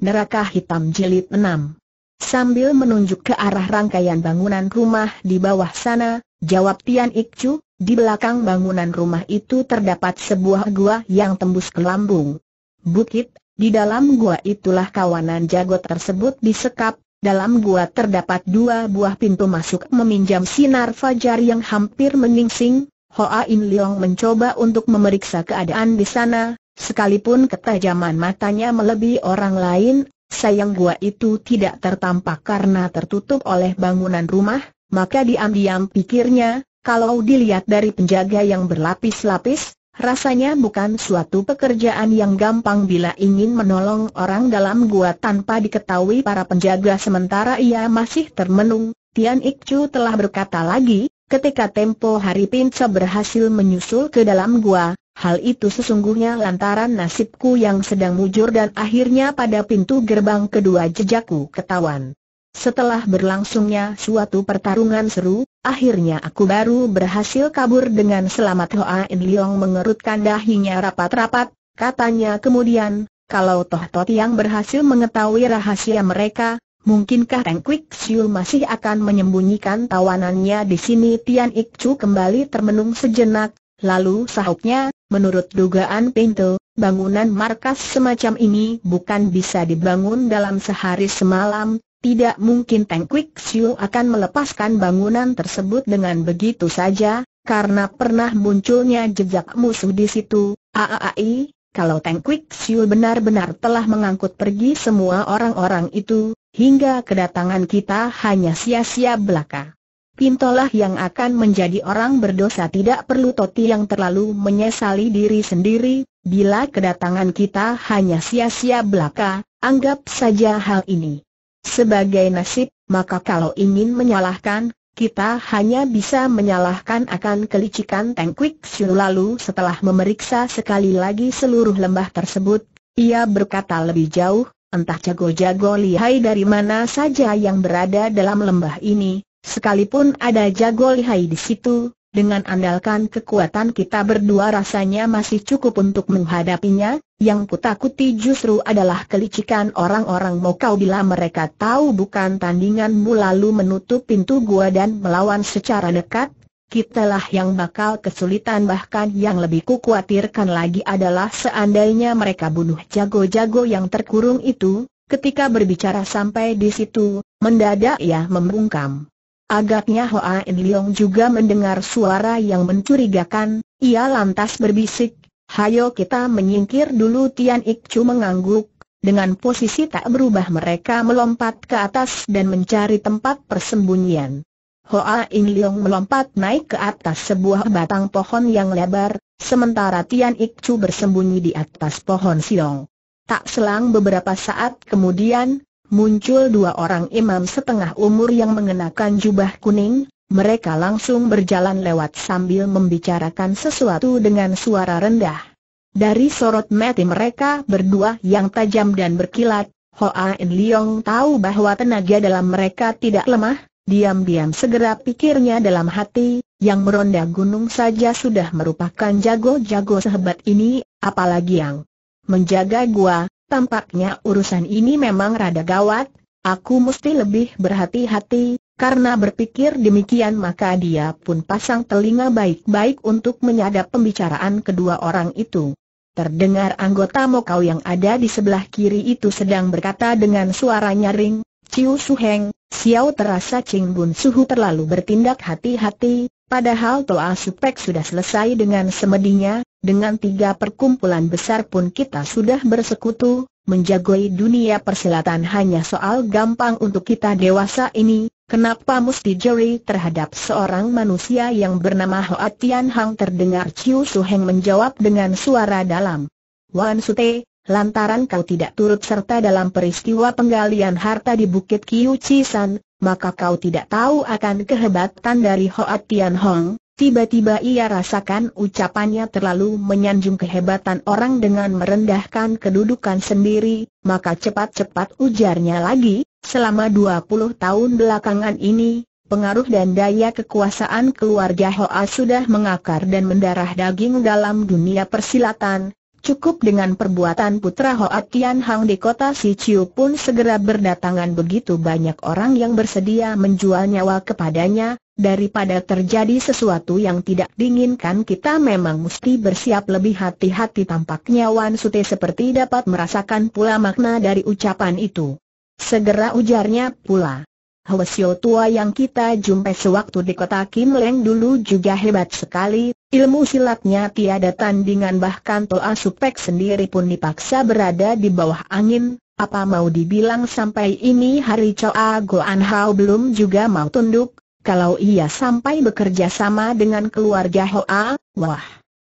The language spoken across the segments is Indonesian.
Neraka Hitam Jilid 6 Sambil menunjuk ke arah rangkaian bangunan rumah di bawah sana, jawab Tian Ikcu, di belakang bangunan rumah itu terdapat sebuah gua yang tembus ke lambung. Bukit, di dalam gua itulah kawanan jago tersebut disekap, dalam gua terdapat dua buah pintu masuk meminjam sinar fajar yang hampir menyingsing, Hoa In Leong mencoba untuk memeriksa keadaan di sana, Sekalipun ketajaman matanya melebihi orang lain, sayang gua itu tidak tertampak karena tertutup oleh bangunan rumah, maka diam-diam pikirnya, kalau dilihat dari penjaga yang berlapis-lapis, rasanya bukan suatu pekerjaan yang gampang bila ingin menolong orang dalam gua tanpa diketahui para penjaga sementara ia masih termenung. Tian Ikcu telah berkata lagi, Ketika tempo hari Pinca berhasil menyusul ke dalam gua, hal itu sesungguhnya lantaran nasibku yang sedang mujur dan akhirnya pada pintu gerbang kedua jejakku ketahuan. Setelah berlangsungnya suatu pertarungan seru, akhirnya aku baru berhasil kabur dengan selamat Hoa In Leong mengerutkan dahinya rapat-rapat, katanya kemudian, kalau Toh Tot yang berhasil mengetahui rahasia mereka, Mungkinkah Teng Kwik Siu masih akan menyembunyikan tawanannya di sini Tian Ik Chu kembali termenung sejenak, lalu sahutnya, menurut dugaan Pinto, bangunan markas semacam ini bukan bisa dibangun dalam sehari semalam, tidak mungkin Teng Kwik Siu akan melepaskan bangunan tersebut dengan begitu saja, karena pernah munculnya jejak musuh di situ, Aaai, kalau Teng Kwik Siu benar-benar telah mengangkut pergi semua orang-orang itu, hingga kedatangan kita hanya sia-sia belaka. Pintolah yang akan menjadi orang berdosa tidak perlu Toti yang terlalu menyesali diri sendiri, bila kedatangan kita hanya sia-sia belaka, anggap saja hal ini sebagai nasib, maka kalau ingin menyalahkan, kita hanya bisa menyalahkan akan kelicikan Teng Kwik Siu lalu setelah memeriksa sekali lagi seluruh lembah tersebut, ia berkata lebih jauh, entah jago-jago lihai dari mana saja yang berada dalam lembah ini, sekalipun ada jago lihai di situ, dengan andalkan kekuatan kita berdua rasanya masih cukup untuk menghadapinya, yang kutakuti justru adalah kelicikan orang-orang Mokau bila mereka tahu bukan tandinganmu lalu menutup pintu gua dan melawan secara dekat, kitalah yang bakal kesulitan bahkan yang lebih khawatirkan lagi adalah seandainya mereka bunuh jago-jago yang terkurung itu, ketika berbicara sampai di situ, mendadak ia membungkam. Agaknya Hoa In Leong juga mendengar suara yang mencurigakan, ia lantas berbisik, Hayo kita menyingkir dulu Tian Ik Chu mengangguk, dengan posisi tak berubah mereka melompat ke atas dan mencari tempat persembunyian. Hoa In Leong melompat naik ke atas sebuah batang pohon yang lebar, sementara Tian Ik Chu bersembunyi di atas pohon siong. Tak selang beberapa saat kemudian, muncul dua orang imam setengah umur yang mengenakan jubah kuning, mereka langsung berjalan lewat sambil membicarakan sesuatu dengan suara rendah. Dari sorot mata mereka berdua yang tajam dan berkilat, Hoa In Leong tahu bahwa tenaga dalam mereka tidak lemah, Diam-diam segera pikirnya dalam hati, yang meronda gunung saja sudah merupakan jago-jago sehebat ini, apalagi yang menjaga gua, tampaknya urusan ini memang rada gawat, aku mesti lebih berhati-hati, karena berpikir demikian maka dia pun pasang telinga baik-baik untuk menyadap pembicaraan kedua orang itu. Terdengar anggota Mokau yang ada di sebelah kiri itu sedang berkata dengan suara nyaring, Ciu Suheng, Xiao terasa Ching Bun Suhu terlalu bertindak hati-hati, padahal Toa Supek sudah selesai dengan semedinya, dengan tiga perkumpulan besar pun kita sudah bersekutu, menjagoi dunia persilatan hanya soal gampang untuk kita dewasa ini, kenapa mesti jeri terhadap seorang manusia yang bernama Hoa Tian Hang terdengar Chiu Su Heng menjawab dengan suara dalam. Wan Te. Lantaran kau tidak turut serta dalam peristiwa penggalian harta di Bukit Kiu Cisan, maka kau tidak tahu akan kehebatan dari Hoat Tian Hong. Tiba-tiba ia rasakan ucapannya terlalu menyanjung kehebatan orang dengan merendahkan kedudukan sendiri, maka cepat-cepat ujarnya lagi, selama 20 tahun belakangan ini, pengaruh dan daya kekuasaan keluarga Hoa sudah mengakar dan mendarah daging dalam dunia persilatan, Cukup dengan perbuatan putra Hoat Tian Hang di kota Si Chiu pun segera berdatangan begitu banyak orang yang bersedia menjual nyawa kepadanya, daripada terjadi sesuatu yang tidak diinginkan kita memang mesti bersiap lebih hati-hati tampaknya Wan Sute seperti dapat merasakan pula makna dari ucapan itu. Segera ujarnya pula. Hwasyo tua yang kita jumpai sewaktu di kota Kim Leng dulu juga hebat sekali, ilmu silatnya tiada tandingan bahkan Toa Supek sendiri pun dipaksa berada di bawah angin, apa mau dibilang sampai ini hari Choa Goan Hao belum juga mau tunduk, kalau ia sampai bekerja sama dengan keluarga Hoa, wah.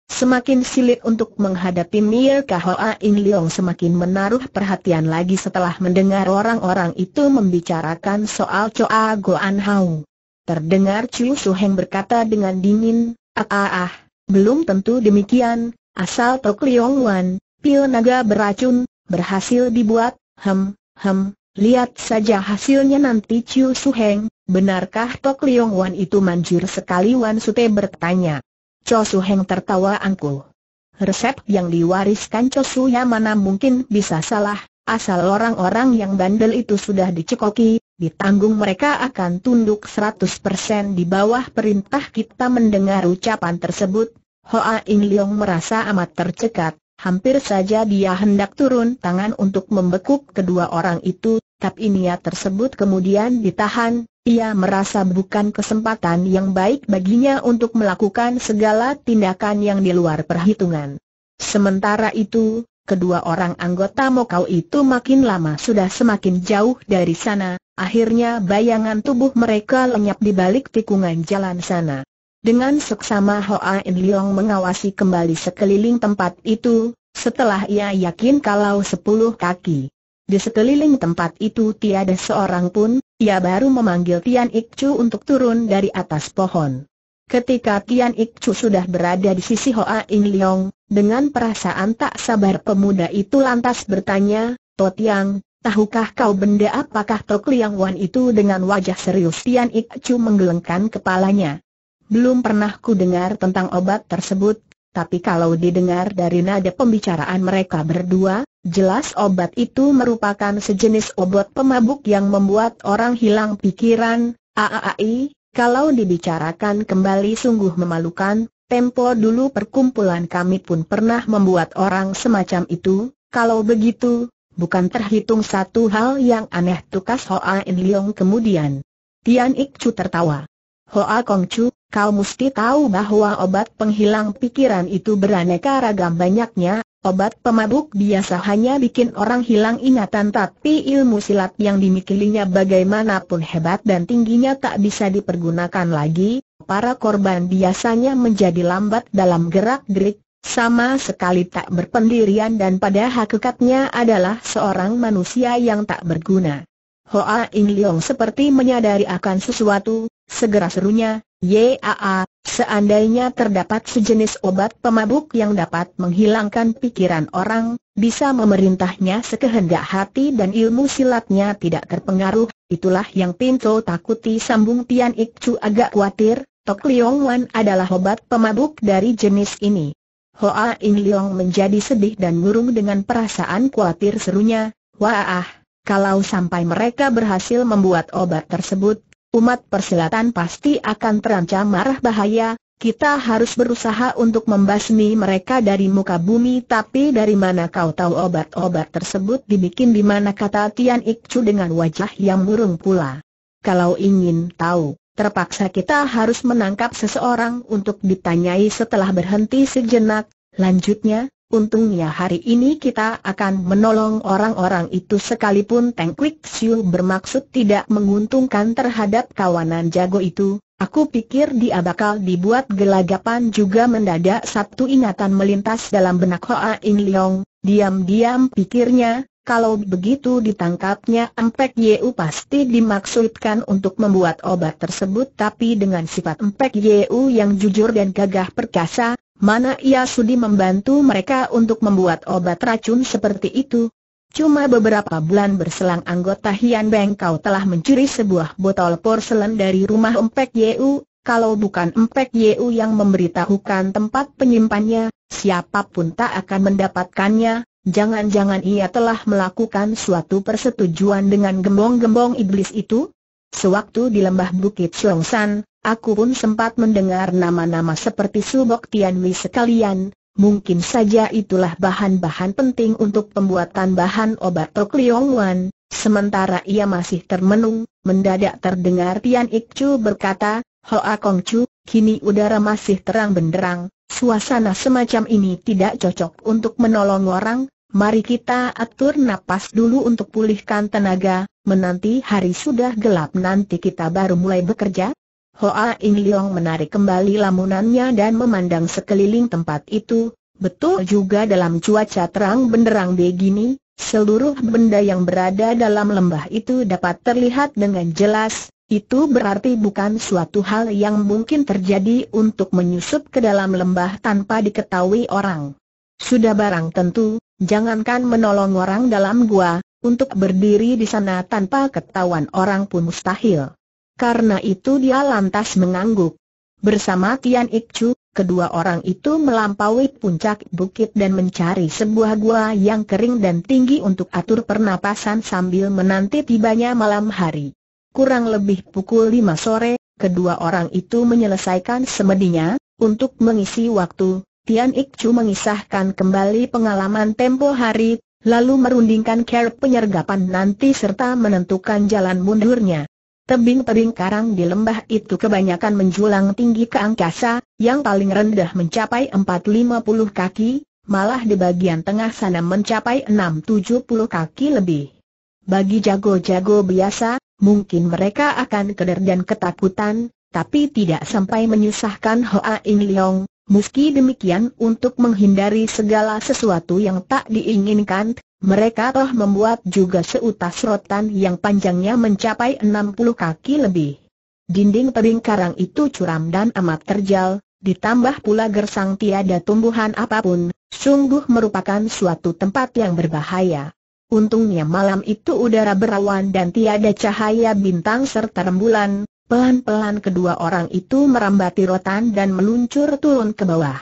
Semakin silit untuk menghadapi Mie Hoa In Leong semakin menaruh perhatian lagi setelah mendengar orang-orang itu membicarakan soal Choa Goan Hau. Terdengar Chu Heng berkata dengan dingin, ah ah ah, belum tentu demikian, asal Tok Leong Wan, pil naga beracun, berhasil dibuat, hem, hem, lihat saja hasilnya nanti Chu Heng. benarkah Tok Leong Wan itu manjur sekali Wan Sute bertanya. Cho Su Heng tertawa angkuh. Resep yang diwariskan Cho Su ya mana mungkin bisa salah, asal orang-orang yang bandel itu sudah dicekoki, ditanggung mereka akan tunduk 100% di bawah perintah kita mendengar ucapan tersebut. Hoa In Leong merasa amat tercekat, hampir saja dia hendak turun tangan untuk membekuk kedua orang itu, tapi niat tersebut kemudian ditahan, ia merasa bukan kesempatan yang baik baginya untuk melakukan segala tindakan yang di luar perhitungan. Sementara itu, kedua orang anggota Mokau itu makin lama sudah semakin jauh dari sana, akhirnya bayangan tubuh mereka lenyap di balik tikungan jalan sana. Dengan seksama Hoa In Leong mengawasi kembali sekeliling tempat itu, setelah ia yakin kalau sepuluh kaki di sekeliling tempat itu tiada seorang pun, ia baru memanggil Tian Ikcu untuk turun dari atas pohon. Ketika Tian Ikcu sudah berada di sisi Hoa In Leong, dengan perasaan tak sabar pemuda itu lantas bertanya, Totiang, tahukah kau benda apakah Tok Liang Wan itu dengan wajah serius Tian Ikcu menggelengkan kepalanya. Belum pernah ku dengar tentang obat tersebut, tapi kalau didengar dari nada pembicaraan mereka berdua, jelas obat itu merupakan sejenis obat pemabuk yang membuat orang hilang pikiran, Aaai, kalau dibicarakan kembali sungguh memalukan, tempo dulu perkumpulan kami pun pernah membuat orang semacam itu, kalau begitu, bukan terhitung satu hal yang aneh tukas Hoa In Leong kemudian. Tian Ik Chu tertawa. Hoa Kong Chu, Kau mesti tahu bahwa obat penghilang pikiran itu beraneka ragam banyaknya, obat pemabuk biasa hanya bikin orang hilang ingatan tapi ilmu silat yang dimilikinya bagaimanapun hebat dan tingginya tak bisa dipergunakan lagi, para korban biasanya menjadi lambat dalam gerak-gerik, sama sekali tak berpendirian dan pada hakikatnya adalah seorang manusia yang tak berguna. Hoa In Leong seperti menyadari akan sesuatu, segera serunya, Yaa, seandainya terdapat sejenis obat pemabuk yang dapat menghilangkan pikiran orang, bisa memerintahnya sekehendak hati dan ilmu silatnya tidak terpengaruh, itulah yang Pinto takuti sambung Tian Ikcu agak khawatir, Tok Liong Wan adalah obat pemabuk dari jenis ini. Hoa In Leong menjadi sedih dan murung dengan perasaan khawatir serunya, wah kalau sampai mereka berhasil membuat obat tersebut, umat persilatan pasti akan terancam marah bahaya, kita harus berusaha untuk membasmi mereka dari muka bumi tapi dari mana kau tahu obat-obat tersebut dibikin di mana kata Tian Ikcu dengan wajah yang murung pula. Kalau ingin tahu, terpaksa kita harus menangkap seseorang untuk ditanyai setelah berhenti sejenak, lanjutnya, Untungnya hari ini kita akan menolong orang-orang itu sekalipun Teng Kwik Siu bermaksud tidak menguntungkan terhadap kawanan jago itu, aku pikir dia bakal dibuat gelagapan juga mendadak satu ingatan melintas dalam benak Hoa In Leong, diam-diam pikirnya, kalau begitu ditangkapnya Empek Yeu pasti dimaksudkan untuk membuat obat tersebut tapi dengan sifat Empek Yeu yang jujur dan gagah perkasa, mana ia sudi membantu mereka untuk membuat obat racun seperti itu? Cuma beberapa bulan berselang anggota Hian Beng Kau telah mencuri sebuah botol porselen dari rumah Empek Yeu, kalau bukan Empek Yeu yang memberitahukan tempat penyimpannya, siapapun tak akan mendapatkannya, Jangan-jangan ia telah melakukan suatu persetujuan dengan gembong-gembong iblis itu? Sewaktu di lembah Bukit Chongsan, aku pun sempat mendengar nama-nama seperti Subok Tianwi sekalian, mungkin saja itulah bahan-bahan penting untuk pembuatan bahan obat Tok Liong Wan. Sementara ia masih termenung, mendadak terdengar Tian Ik Chu berkata, Hoa Kong Chu, kini udara masih terang benderang, suasana semacam ini tidak cocok untuk menolong orang, mari kita atur napas dulu untuk pulihkan tenaga, menanti hari sudah gelap nanti kita baru mulai bekerja. Hoa Ing Leong menarik kembali lamunannya dan memandang sekeliling tempat itu, betul juga dalam cuaca terang benderang begini, seluruh benda yang berada dalam lembah itu dapat terlihat dengan jelas, itu berarti bukan suatu hal yang mungkin terjadi untuk menyusup ke dalam lembah tanpa diketahui orang. Sudah barang tentu, Jangankan menolong orang dalam gua, untuk berdiri di sana tanpa ketahuan orang pun mustahil. Karena itu dia lantas mengangguk. Bersama Tian Ikcu, kedua orang itu melampaui puncak bukit dan mencari sebuah gua yang kering dan tinggi untuk atur pernapasan sambil menanti tibanya malam hari. Kurang lebih pukul 5 sore, kedua orang itu menyelesaikan semedinya, untuk mengisi waktu, Tian Ikcu mengisahkan kembali pengalaman tempo hari, lalu merundingkan care penyergapan nanti serta menentukan jalan mundurnya. Tebing-tebing karang di lembah itu kebanyakan menjulang tinggi ke angkasa, yang paling rendah mencapai 450 kaki, malah di bagian tengah sana mencapai 670 kaki lebih. Bagi jago-jago biasa, mungkin mereka akan keder dan ketakutan, tapi tidak sampai menyusahkan Hoa In Leong, Meski demikian untuk menghindari segala sesuatu yang tak diinginkan, mereka telah membuat juga seutas rotan yang panjangnya mencapai 60 kaki lebih. Dinding tebing karang itu curam dan amat terjal, ditambah pula gersang tiada tumbuhan apapun, sungguh merupakan suatu tempat yang berbahaya. Untungnya malam itu udara berawan dan tiada cahaya bintang serta rembulan, Pelan-pelan kedua orang itu merambati rotan dan meluncur turun ke bawah.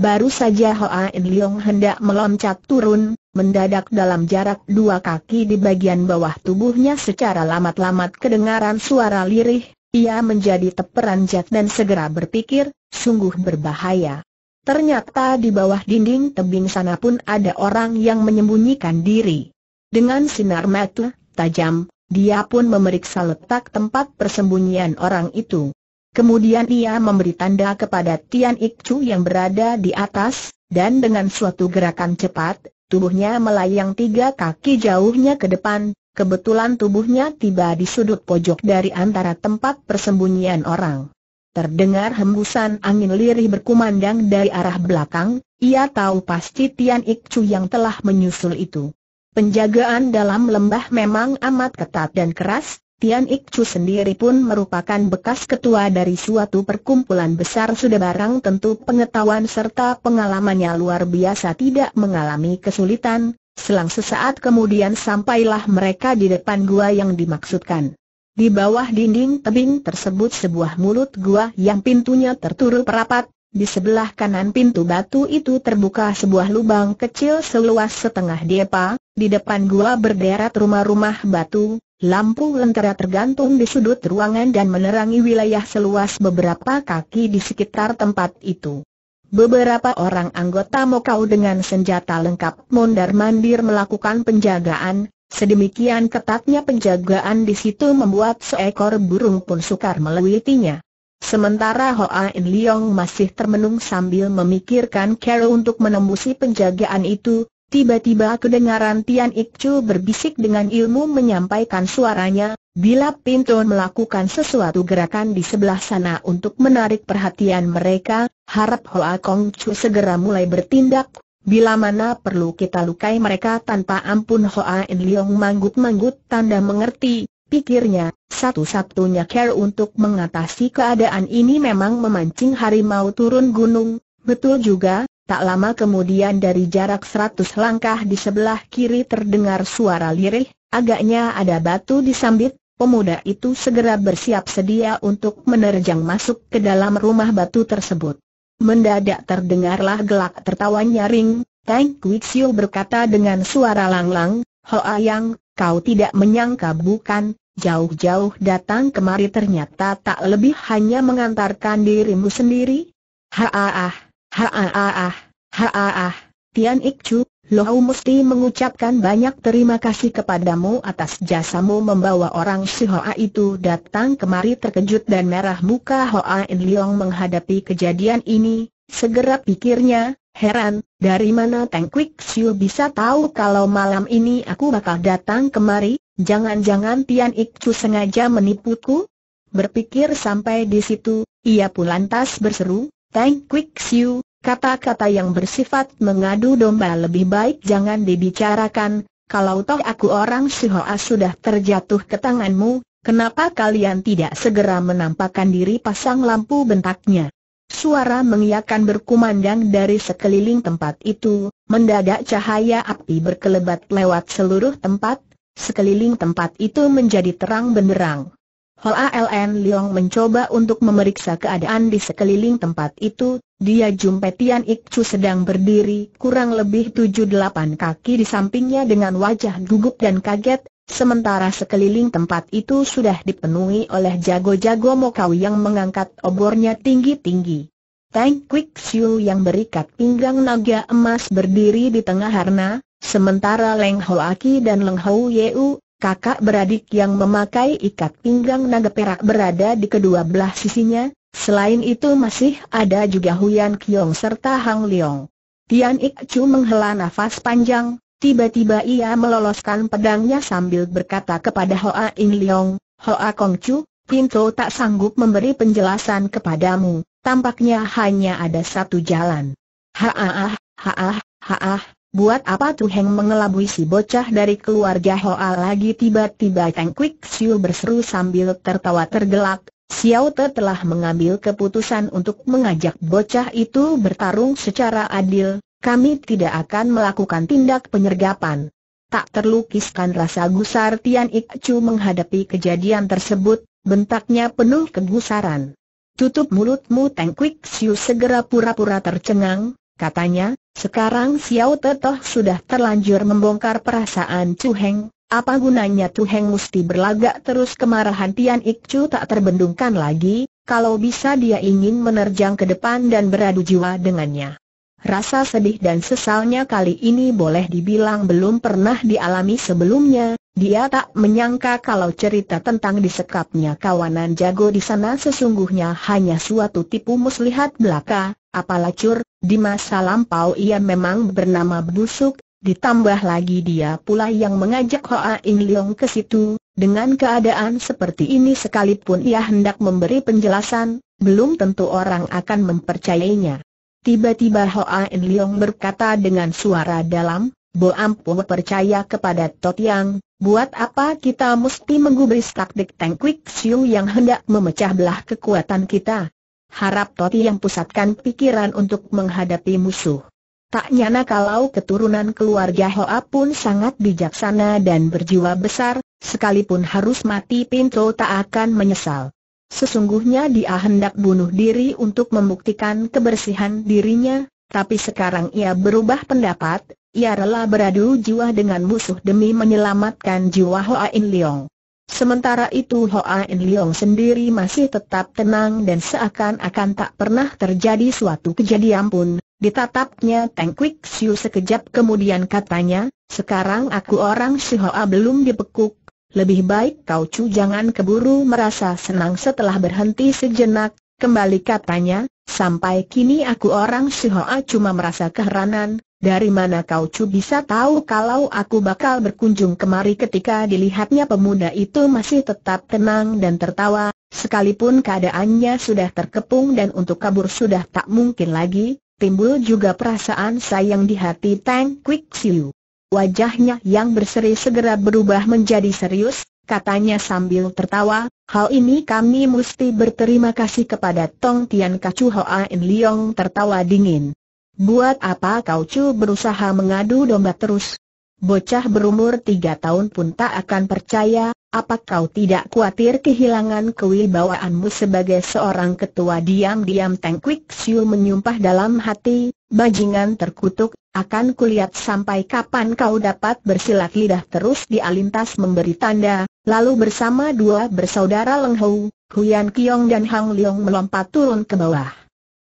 Baru saja Hoa In Leong hendak meloncat turun, mendadak dalam jarak dua kaki di bagian bawah tubuhnya secara lamat-lamat kedengaran suara lirih, ia menjadi teperanjat dan segera berpikir, sungguh berbahaya. Ternyata di bawah dinding tebing sana pun ada orang yang menyembunyikan diri. Dengan sinar mata tajam, dia pun memeriksa letak tempat persembunyian orang itu. Kemudian ia memberi tanda kepada Tian Ikcu yang berada di atas, dan dengan suatu gerakan cepat, tubuhnya melayang tiga kaki jauhnya ke depan, kebetulan tubuhnya tiba di sudut pojok dari antara tempat persembunyian orang. Terdengar hembusan angin lirih berkumandang dari arah belakang, ia tahu pasti Tian Ikcu yang telah menyusul itu. Penjagaan dalam lembah memang amat ketat dan keras, Tian Ikcu sendiri pun merupakan bekas ketua dari suatu perkumpulan besar sudah barang tentu pengetahuan serta pengalamannya luar biasa tidak mengalami kesulitan, selang sesaat kemudian sampailah mereka di depan gua yang dimaksudkan. Di bawah dinding tebing tersebut sebuah mulut gua yang pintunya tertutup rapat, di sebelah kanan pintu batu itu terbuka sebuah lubang kecil seluas setengah depa, di depan gua berderet rumah-rumah batu, lampu lentera tergantung di sudut ruangan dan menerangi wilayah seluas beberapa kaki di sekitar tempat itu. Beberapa orang anggota Mokau dengan senjata lengkap mondar-mandir melakukan penjagaan, sedemikian ketatnya penjagaan di situ membuat seekor burung pun sukar melewitinya. Sementara Hoa In Leong masih termenung sambil memikirkan cara untuk menembusi penjagaan itu, tiba-tiba kedengaran Tian Chu berbisik dengan ilmu menyampaikan suaranya, bila pintu melakukan sesuatu gerakan di sebelah sana untuk menarik perhatian mereka, harap Hoa Kong Chu segera mulai bertindak, Bila mana perlu kita lukai mereka tanpa ampun Hoa In Leong manggut-manggut tanda mengerti, Pikirnya, satu-satunya care untuk mengatasi keadaan ini memang memancing harimau turun gunung, betul juga, tak lama kemudian dari jarak seratus langkah di sebelah kiri terdengar suara lirih, agaknya ada batu di disambit, pemuda itu segera bersiap sedia untuk menerjang masuk ke dalam rumah batu tersebut. Mendadak terdengarlah gelak tertawa nyaring, Tang Kuixiu berkata dengan suara langlang, Hoa Yang, kau tidak menyangka bukan, jauh-jauh datang kemari ternyata tak lebih hanya mengantarkan dirimu sendiri? Haaah, haaah, haaah, Tian Ikcu, Lohau mesti mengucapkan banyak terima kasih kepadamu atas jasamu membawa orang si Hoa itu datang kemari terkejut dan merah muka Hoa In Leong menghadapi kejadian ini, Segera pikirnya, heran, dari mana Teng Kwik Siu bisa tahu kalau malam ini aku bakal datang kemari, jangan-jangan Tian Ik Chu sengaja menipuku? Berpikir sampai di situ, ia pun lantas berseru, Teng Kwik Siu, kata-kata yang bersifat mengadu domba lebih baik jangan dibicarakan, kalau toh aku orang Sihoa sudah terjatuh ke tanganmu, kenapa kalian tidak segera menampakkan diri pasang lampu bentaknya? Suara mengiakan berkumandang dari sekeliling tempat itu, mendadak cahaya api berkelebat lewat seluruh tempat, sekeliling tempat itu menjadi terang benderang. Hoa LN Leong mencoba untuk memeriksa keadaan di sekeliling tempat itu, dia jumpai Tian Chu sedang berdiri kurang lebih 7-8 kaki di sampingnya dengan wajah gugup dan kaget, Sementara sekeliling tempat itu sudah dipenuhi oleh jago-jago Mokau yang mengangkat obornya tinggi-tinggi. Tang Quick Siu yang berikat pinggang naga emas berdiri di tengah harna, sementara Leng Ho Aki dan Leng Ho Yeu, kakak beradik yang memakai ikat pinggang naga perak berada di kedua belah sisinya, selain itu masih ada juga Huyan Kiong serta Hang Leong. Tian Ik Chu menghela nafas panjang, Tiba-tiba ia meloloskan pedangnya sambil berkata kepada Hoa In Leong, Hoa Kong Chu, Pinto tak sanggup memberi penjelasan kepadamu, tampaknya hanya ada satu jalan. Haah, haah, haah, buat apa tuh Heng mengelabui si bocah dari keluarga Hoa lagi tiba-tiba Teng Kwik Siu berseru sambil tertawa tergelak, Xiao Te telah mengambil keputusan untuk mengajak bocah itu bertarung secara adil, kami tidak akan melakukan tindak penyergapan. Tak terlukiskan rasa gusar Tian Ik menghadapi kejadian tersebut, bentaknya penuh kegusaran. Tutup mulutmu Teng Kwik Siu segera pura-pura tercengang, katanya, sekarang Xiao Tetoh sudah terlanjur membongkar perasaan Chu Heng, apa gunanya Chu Heng mesti berlagak terus kemarahan Tian Ik tak terbendungkan lagi, kalau bisa dia ingin menerjang ke depan dan beradu jiwa dengannya. Rasa sedih dan sesalnya kali ini boleh dibilang belum pernah dialami sebelumnya, dia tak menyangka kalau cerita tentang disekapnya kawanan jago di sana sesungguhnya hanya suatu tipu muslihat belaka, apalah cur, di masa lampau ia memang bernama busuk, ditambah lagi dia pula yang mengajak Hoa In Leong ke situ, dengan keadaan seperti ini sekalipun ia hendak memberi penjelasan, belum tentu orang akan mempercayainya. Tiba-tiba Hoa In Leong berkata dengan suara dalam, Bo Ampo percaya kepada Tot Yang, buat apa kita mesti menggubris taktik Teng Kwik Siu yang hendak memecah belah kekuatan kita? Harap Tot Yang pusatkan pikiran untuk menghadapi musuh. Tak nyana kalau keturunan keluarga Hoa pun sangat bijaksana dan berjiwa besar, sekalipun harus mati pintu tak akan menyesal. Sesungguhnya dia hendak bunuh diri untuk membuktikan kebersihan dirinya, tapi sekarang ia berubah pendapat, ia rela beradu jiwa dengan musuh demi menyelamatkan jiwa Hoa In Leong. Sementara itu Hoa In Leong sendiri masih tetap tenang dan seakan-akan tak pernah terjadi suatu kejadian pun. Ditatapnya Teng Kwik Siu sekejap kemudian katanya, sekarang aku orang si Hoa belum dipekuk, lebih baik kau cu jangan keburu merasa senang setelah berhenti sejenak, kembali katanya, sampai kini aku orang Sihoa cuma merasa keheranan, dari mana kau cu bisa tahu kalau aku bakal berkunjung kemari ketika dilihatnya pemuda itu masih tetap tenang dan tertawa, sekalipun keadaannya sudah terkepung dan untuk kabur sudah tak mungkin lagi, timbul juga perasaan sayang di hati Tang Kwik Siu. Wajahnya yang berseri segera berubah menjadi serius, katanya sambil tertawa, hal ini kami mesti berterima kasih kepada Tong Tian Kacu Hoa In Liong tertawa dingin. Buat apa kau cu berusaha mengadu domba terus? Bocah berumur tiga tahun pun tak akan percaya, apa kau tidak khawatir kehilangan kewibawaanmu sebagai seorang ketua diam-diam Teng Kwik Siu menyumpah dalam hati, Bajingan terkutuk, akan kulihat sampai kapan kau dapat bersilat lidah terus di alintas memberi tanda, lalu bersama dua bersaudara Leng Hou, Huyan Kiong dan Hang Leong melompat turun ke bawah.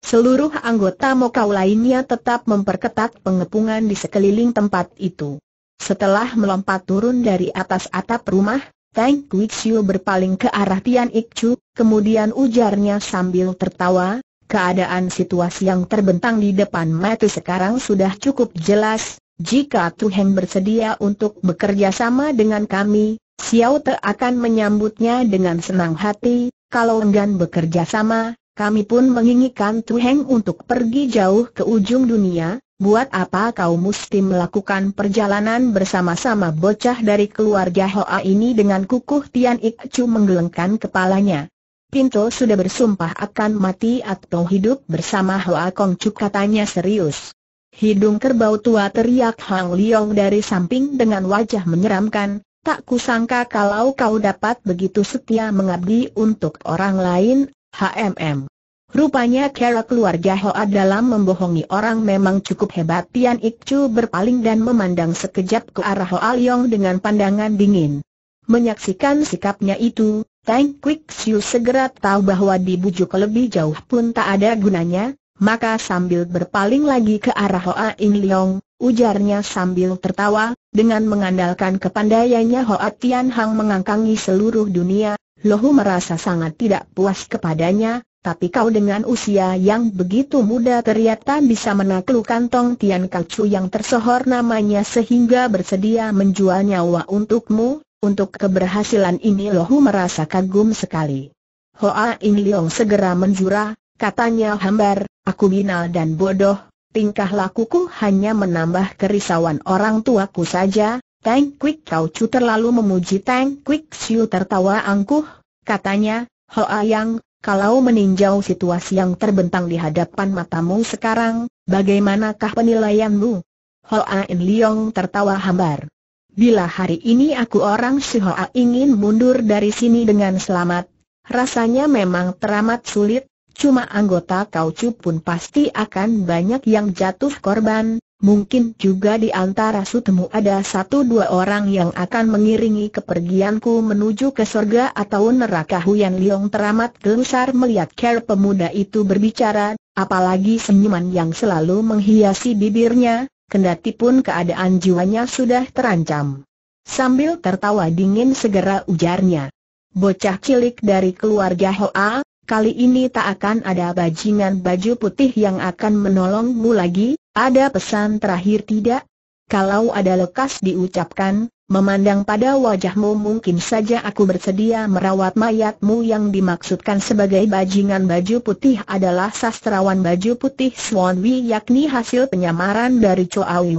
Seluruh anggota Mokau lainnya tetap memperketat pengepungan di sekeliling tempat itu. Setelah melompat turun dari atas atap rumah, Tang Kuixiu berpaling ke arah Tian Ikcu, kemudian ujarnya sambil tertawa, keadaan situasi yang terbentang di depan mata sekarang sudah cukup jelas, jika Tuhan bersedia untuk bekerja sama dengan kami, Xiao Te akan menyambutnya dengan senang hati, kalau enggan bekerja sama, kami pun menginginkan Tuhan untuk pergi jauh ke ujung dunia, buat apa kau mesti melakukan perjalanan bersama-sama bocah dari keluarga Hoa ini dengan kukuh Tian Ik Chu menggelengkan kepalanya. Pinto sudah bersumpah akan mati atau hidup bersama Hoa Kong Chuk katanya serius. Hidung kerbau tua teriak Hang Leong dari samping dengan wajah menyeramkan, tak kusangka kalau kau dapat begitu setia mengabdi untuk orang lain, HMM. Rupanya cara keluarga Hoa dalam membohongi orang memang cukup hebat Tian Ikcu berpaling dan memandang sekejap ke arah Hoa Leong dengan pandangan dingin. Menyaksikan sikapnya itu, Tang Quick Siu segera tahu bahwa dibujuk lebih jauh pun tak ada gunanya, maka sambil berpaling lagi ke arah Hoa In Leong, ujarnya sambil tertawa, dengan mengandalkan kepandaiannya Hoa Tian Hang mengangkangi seluruh dunia, Lohu merasa sangat tidak puas kepadanya, tapi kau dengan usia yang begitu muda ternyata bisa menaklukkan Tong Tian Kacu yang tersohor namanya sehingga bersedia menjual nyawa untukmu, untuk keberhasilan ini Lohu merasa kagum sekali. Hoa In Leong segera menjura, katanya hambar, aku binal dan bodoh, tingkah lakuku hanya menambah kerisauan orang tuaku saja, Tang Quick Kau Chu terlalu memuji Tang Quick Siu tertawa angkuh, katanya, Hoa Yang, kalau meninjau situasi yang terbentang di hadapan matamu sekarang, bagaimanakah penilaianmu? Hoa In Leong tertawa hambar. Bila hari ini aku orang Shihoa ingin mundur dari sini dengan selamat, rasanya memang teramat sulit, cuma anggota kaucu pun pasti akan banyak yang jatuh korban, mungkin juga di antara sutemu ada satu dua orang yang akan mengiringi kepergianku menuju ke surga atau neraka Huyan Liong teramat gelusar melihat care pemuda itu berbicara, apalagi senyuman yang selalu menghiasi bibirnya, kendati pun keadaan jiwanya sudah terancam. Sambil tertawa dingin segera ujarnya. Bocah cilik dari keluarga Hoa, kali ini tak akan ada bajingan baju putih yang akan menolongmu lagi, ada pesan terakhir tidak? Kalau ada lekas diucapkan, Memandang pada wajahmu mungkin saja aku bersedia merawat mayatmu yang dimaksudkan sebagai bajingan baju putih adalah sastrawan baju putih Swan Wee yakni hasil penyamaran dari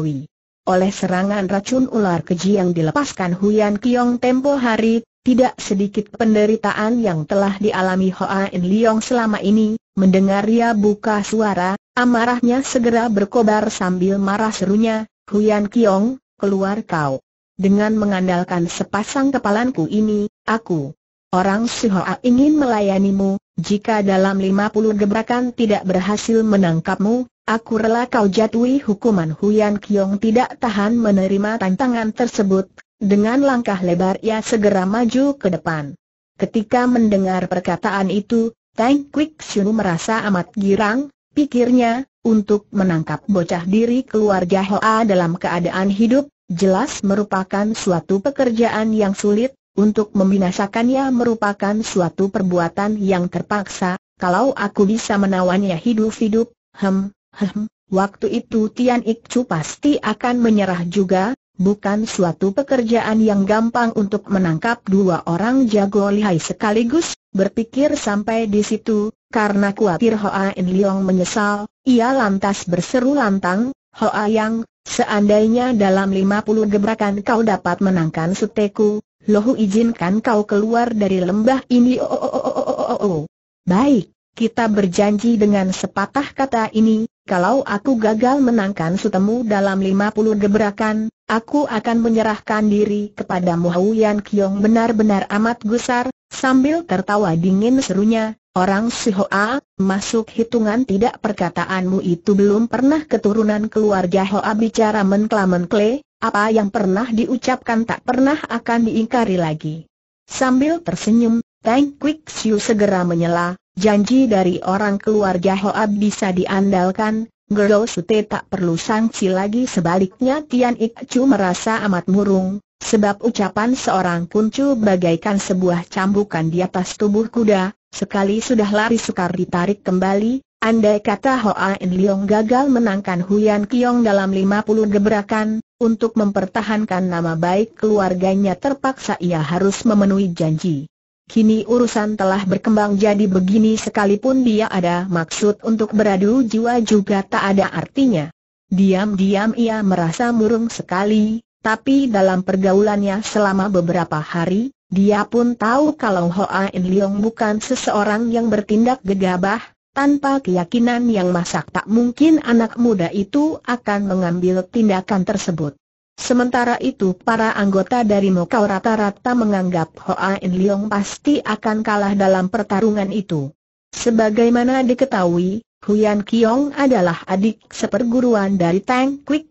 Wee. Oleh serangan racun ular keji yang dilepaskan Huyan Kiong tempo hari, tidak sedikit penderitaan yang telah dialami Hoa In Liong selama ini, mendengar ia buka suara, amarahnya segera berkobar sambil marah serunya, Huyan Kiong, keluar kau. Dengan mengandalkan sepasang kepalanku ini, aku, orang si Hoa ingin melayanimu, jika dalam 50 gebrakan tidak berhasil menangkapmu, aku rela kau jatuhi hukuman Huyan Kiong tidak tahan menerima tantangan tersebut, dengan langkah lebar ia segera maju ke depan. Ketika mendengar perkataan itu, Tang Quick Xiu merasa amat girang, pikirnya, untuk menangkap bocah diri keluarga Hoa dalam keadaan hidup, jelas merupakan suatu pekerjaan yang sulit, untuk membinasakannya merupakan suatu perbuatan yang terpaksa, kalau aku bisa menawannya hidup-hidup, hem, hem, waktu itu Tian Ikcu pasti akan menyerah juga, bukan suatu pekerjaan yang gampang untuk menangkap dua orang jago lihai sekaligus, berpikir sampai di situ, karena kuatir Hoa In Leong menyesal, ia lantas berseru lantang, Hoa Yang, Seandainya dalam lima puluh gebrakan kau dapat menangkan seteku, lohu izinkan kau keluar dari lembah ini. Oh, oh, oh, oh, oh, Baik, kita berjanji dengan sepatah kata ini, kalau aku gagal menangkan sutemu dalam lima puluh gebrakan, aku akan menyerahkan diri kepada Hau Yan Kiong benar-benar amat gusar, sambil tertawa dingin serunya, Orang Sihoa, masuk hitungan tidak perkataanmu itu belum pernah keturunan keluarga Hoa bicara menkla-menkle, apa yang pernah diucapkan tak pernah akan diingkari lagi. Sambil tersenyum, Tang Quick Siu segera menyela, janji dari orang keluarga Hoa bisa diandalkan, Gero Sute tak perlu sangsi lagi sebaliknya Tian Ik Chu merasa amat murung, Sebab ucapan seorang kuncu bagaikan sebuah cambukan di atas tubuh kuda, Sekali sudah lari sukar ditarik kembali, andai kata Hoa En Leong gagal menangkan Huyan Kiong dalam 50 gebrakan, untuk mempertahankan nama baik keluarganya terpaksa ia harus memenuhi janji. Kini urusan telah berkembang jadi begini sekalipun dia ada maksud untuk beradu jiwa juga tak ada artinya. Diam-diam ia merasa murung sekali, tapi dalam pergaulannya selama beberapa hari, dia pun tahu kalau Hoa In Leong bukan seseorang yang bertindak gegabah, tanpa keyakinan yang masak tak mungkin anak muda itu akan mengambil tindakan tersebut. Sementara itu para anggota dari Mokau rata-rata menganggap Hoa In Leong pasti akan kalah dalam pertarungan itu. Sebagaimana diketahui, Huyan Kiong adalah adik seperguruan dari Tang Kwik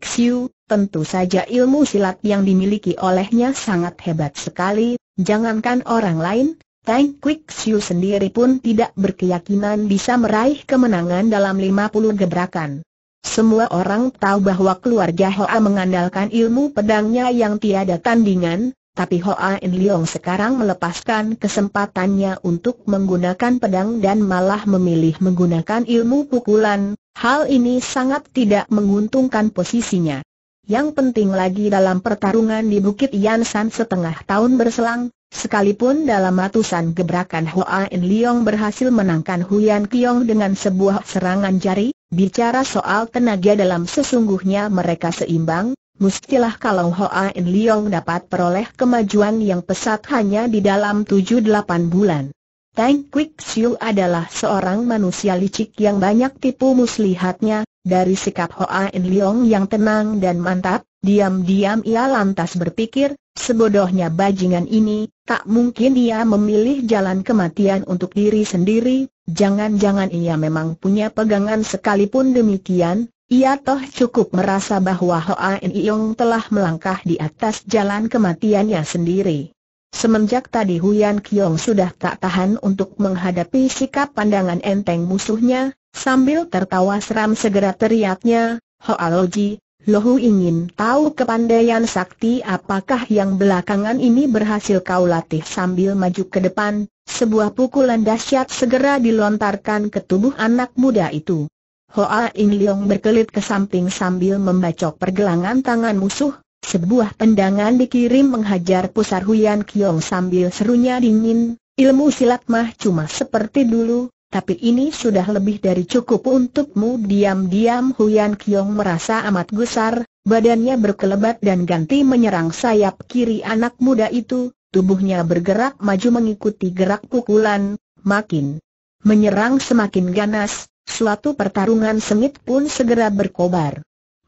tentu saja ilmu silat yang dimiliki olehnya sangat hebat sekali, Jangankan orang lain, Tang Quick Siu sendiri pun tidak berkeyakinan bisa meraih kemenangan dalam 50 gebrakan. Semua orang tahu bahwa keluarga Hoa mengandalkan ilmu pedangnya yang tiada tandingan, tapi Hoa In Leong sekarang melepaskan kesempatannya untuk menggunakan pedang dan malah memilih menggunakan ilmu pukulan, hal ini sangat tidak menguntungkan posisinya. Yang penting lagi dalam pertarungan di Bukit Yansan setengah tahun berselang, sekalipun dalam ratusan gebrakan In Liong berhasil menangkan Huyan Kiong dengan sebuah serangan jari, bicara soal tenaga dalam sesungguhnya mereka seimbang, mustilah kalau Hoa In Liong dapat peroleh kemajuan yang pesat hanya di dalam 7-8 bulan. Tang Quick Siu adalah seorang manusia licik yang banyak tipu muslihatnya, dari sikap Hoa En Leong yang tenang dan mantap, diam-diam ia lantas berpikir, sebodohnya bajingan ini, tak mungkin ia memilih jalan kematian untuk diri sendiri, jangan-jangan ia memang punya pegangan sekalipun demikian, ia toh cukup merasa bahwa Hoa En Leong telah melangkah di atas jalan kematiannya sendiri. Semenjak tadi Huyan Kiong sudah tak tahan untuk menghadapi sikap pandangan enteng musuhnya, sambil tertawa seram segera teriaknya, Hoaloji, Lohu ingin tahu kepandaian sakti apakah yang belakangan ini berhasil kau latih sambil maju ke depan, sebuah pukulan dahsyat segera dilontarkan ke tubuh anak muda itu. Hoa In Leong berkelit ke samping sambil membacok pergelangan tangan musuh, sebuah tendangan dikirim menghajar pusar Huyan Kiong sambil serunya dingin, ilmu silat mah cuma seperti dulu, tapi ini sudah lebih dari cukup untukmu diam-diam Huyan Kiong merasa amat gusar, badannya berkelebat dan ganti menyerang sayap kiri anak muda itu, tubuhnya bergerak maju mengikuti gerak pukulan, makin menyerang semakin ganas, suatu pertarungan sengit pun segera berkobar.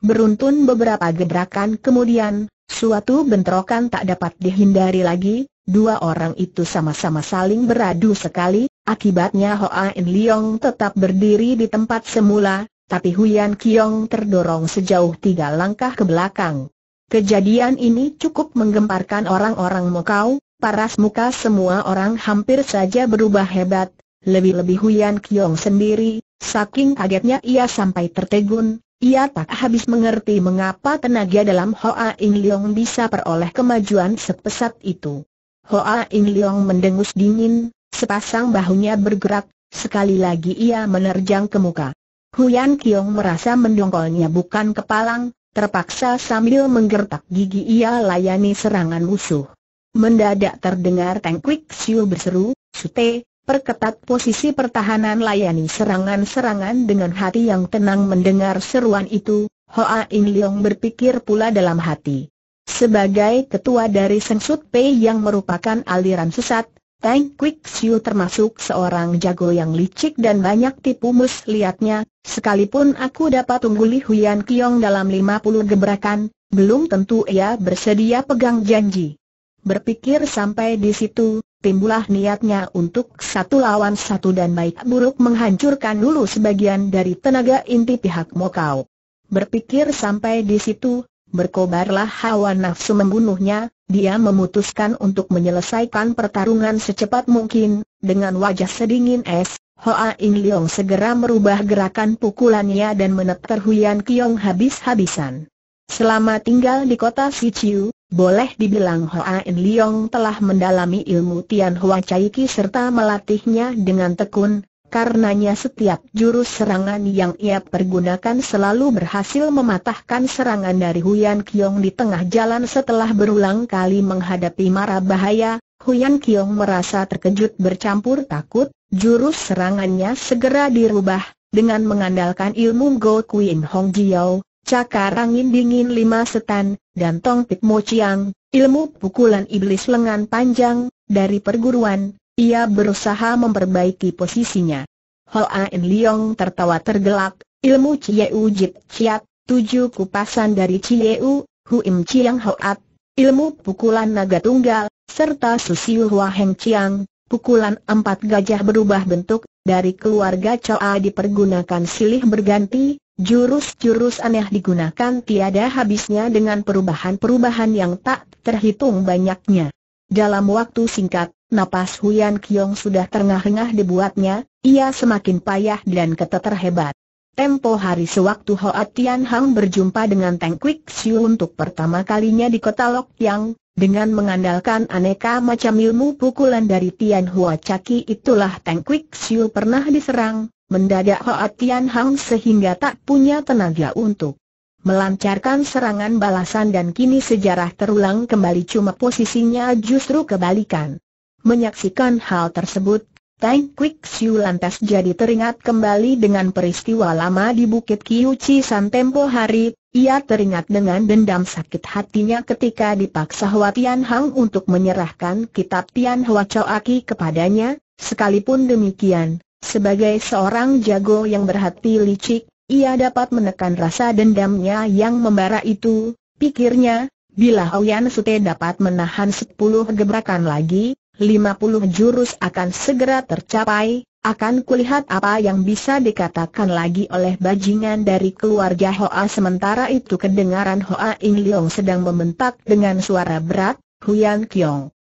Beruntun beberapa gebrakan kemudian, suatu bentrokan tak dapat dihindari lagi, dua orang itu sama-sama saling beradu sekali, akibatnya Hoa In Liong tetap berdiri di tempat semula, tapi Huyan Kiong terdorong sejauh tiga langkah ke belakang. Kejadian ini cukup menggemparkan orang-orang Mokau, paras muka semua orang hampir saja berubah hebat, lebih-lebih Huyan Kiong sendiri, saking kagetnya ia sampai tertegun, ia tak habis mengerti mengapa tenaga dalam Hoa In Leong bisa peroleh kemajuan sepesat itu. Hoa In Leong mendengus dingin, sepasang bahunya bergerak, sekali lagi ia menerjang ke muka. Huyan Kiong merasa mendongkolnya bukan kepalang, terpaksa sambil menggertak gigi ia layani serangan musuh. Mendadak terdengar Teng Kwik Siu berseru, Sute, perketat posisi pertahanan layani serangan-serangan dengan hati yang tenang mendengar seruan itu, Hoa In Leong berpikir pula dalam hati. Sebagai ketua dari Sut Pei yang merupakan aliran sesat, Tang Quick Siu termasuk seorang jago yang licik dan banyak tipu mus liatnya, sekalipun aku dapat ungguli Huyan Kiong dalam 50 gebrakan, belum tentu ia bersedia pegang janji. Berpikir sampai di situ, timbulah niatnya untuk satu lawan satu dan baik buruk menghancurkan dulu sebagian dari tenaga inti pihak Mokau. Berpikir sampai di situ, berkobarlah hawa nafsu membunuhnya, dia memutuskan untuk menyelesaikan pertarungan secepat mungkin, dengan wajah sedingin es, Hoa In Leong segera merubah gerakan pukulannya dan menetar Huyan Kiong habis-habisan. Selama tinggal di kota Siciu, boleh dibilang Hoa En Leong telah mendalami ilmu Tian Hua Chai Ki serta melatihnya dengan tekun, karenanya setiap jurus serangan yang ia pergunakan selalu berhasil mematahkan serangan dari Huyan Kiong di tengah jalan setelah berulang kali menghadapi mara bahaya, Huyan Kiong merasa terkejut bercampur takut, jurus serangannya segera dirubah, dengan mengandalkan ilmu Go Kuin Hong Jiao, cakar angin dingin lima setan, dan tong pit Ciang, ilmu pukulan iblis lengan panjang, dari perguruan, ia berusaha memperbaiki posisinya. Aen Liong tertawa tergelak, ilmu u Jit Ciat, tujuh kupasan dari Cie u, Im Huim Chiang Hoat, ilmu pukulan naga tunggal, serta Susiu Hua Heng Chiang, pukulan empat gajah berubah bentuk, dari keluarga Choa dipergunakan silih berganti, Jurus-jurus aneh digunakan tiada habisnya dengan perubahan-perubahan yang tak terhitung banyaknya. Dalam waktu singkat, napas Huyan Kiong sudah terengah-engah dibuatnya, ia semakin payah dan keteter hebat. Tempo hari sewaktu Hoa Tian Hang berjumpa dengan Teng Kwik Siu untuk pertama kalinya di kota Lok Yang, dengan mengandalkan aneka macam ilmu pukulan dari Tian Hua Caki itulah Teng Kwik Siu pernah diserang, Mendadak Hoa Tian Hang sehingga tak punya tenaga untuk melancarkan serangan balasan dan kini sejarah terulang kembali cuma posisinya justru kebalikan. Menyaksikan hal tersebut, Tang Quick Siu lantas jadi teringat kembali dengan peristiwa lama di Bukit Chi San tempo hari, ia teringat dengan dendam sakit hatinya ketika dipaksa Hwa Tian Hang untuk menyerahkan kitab Tian Chau Aki kepadanya, sekalipun demikian, sebagai seorang jago yang berhati licik, ia dapat menekan rasa dendamnya yang membara itu, pikirnya, bila Hoian Sute dapat menahan sepuluh gebrakan lagi, lima puluh jurus akan segera tercapai, akan kulihat apa yang bisa dikatakan lagi oleh bajingan dari keluarga Hoa sementara itu kedengaran Hoa Ing Leong sedang membentak dengan suara berat, Huyan Kiong.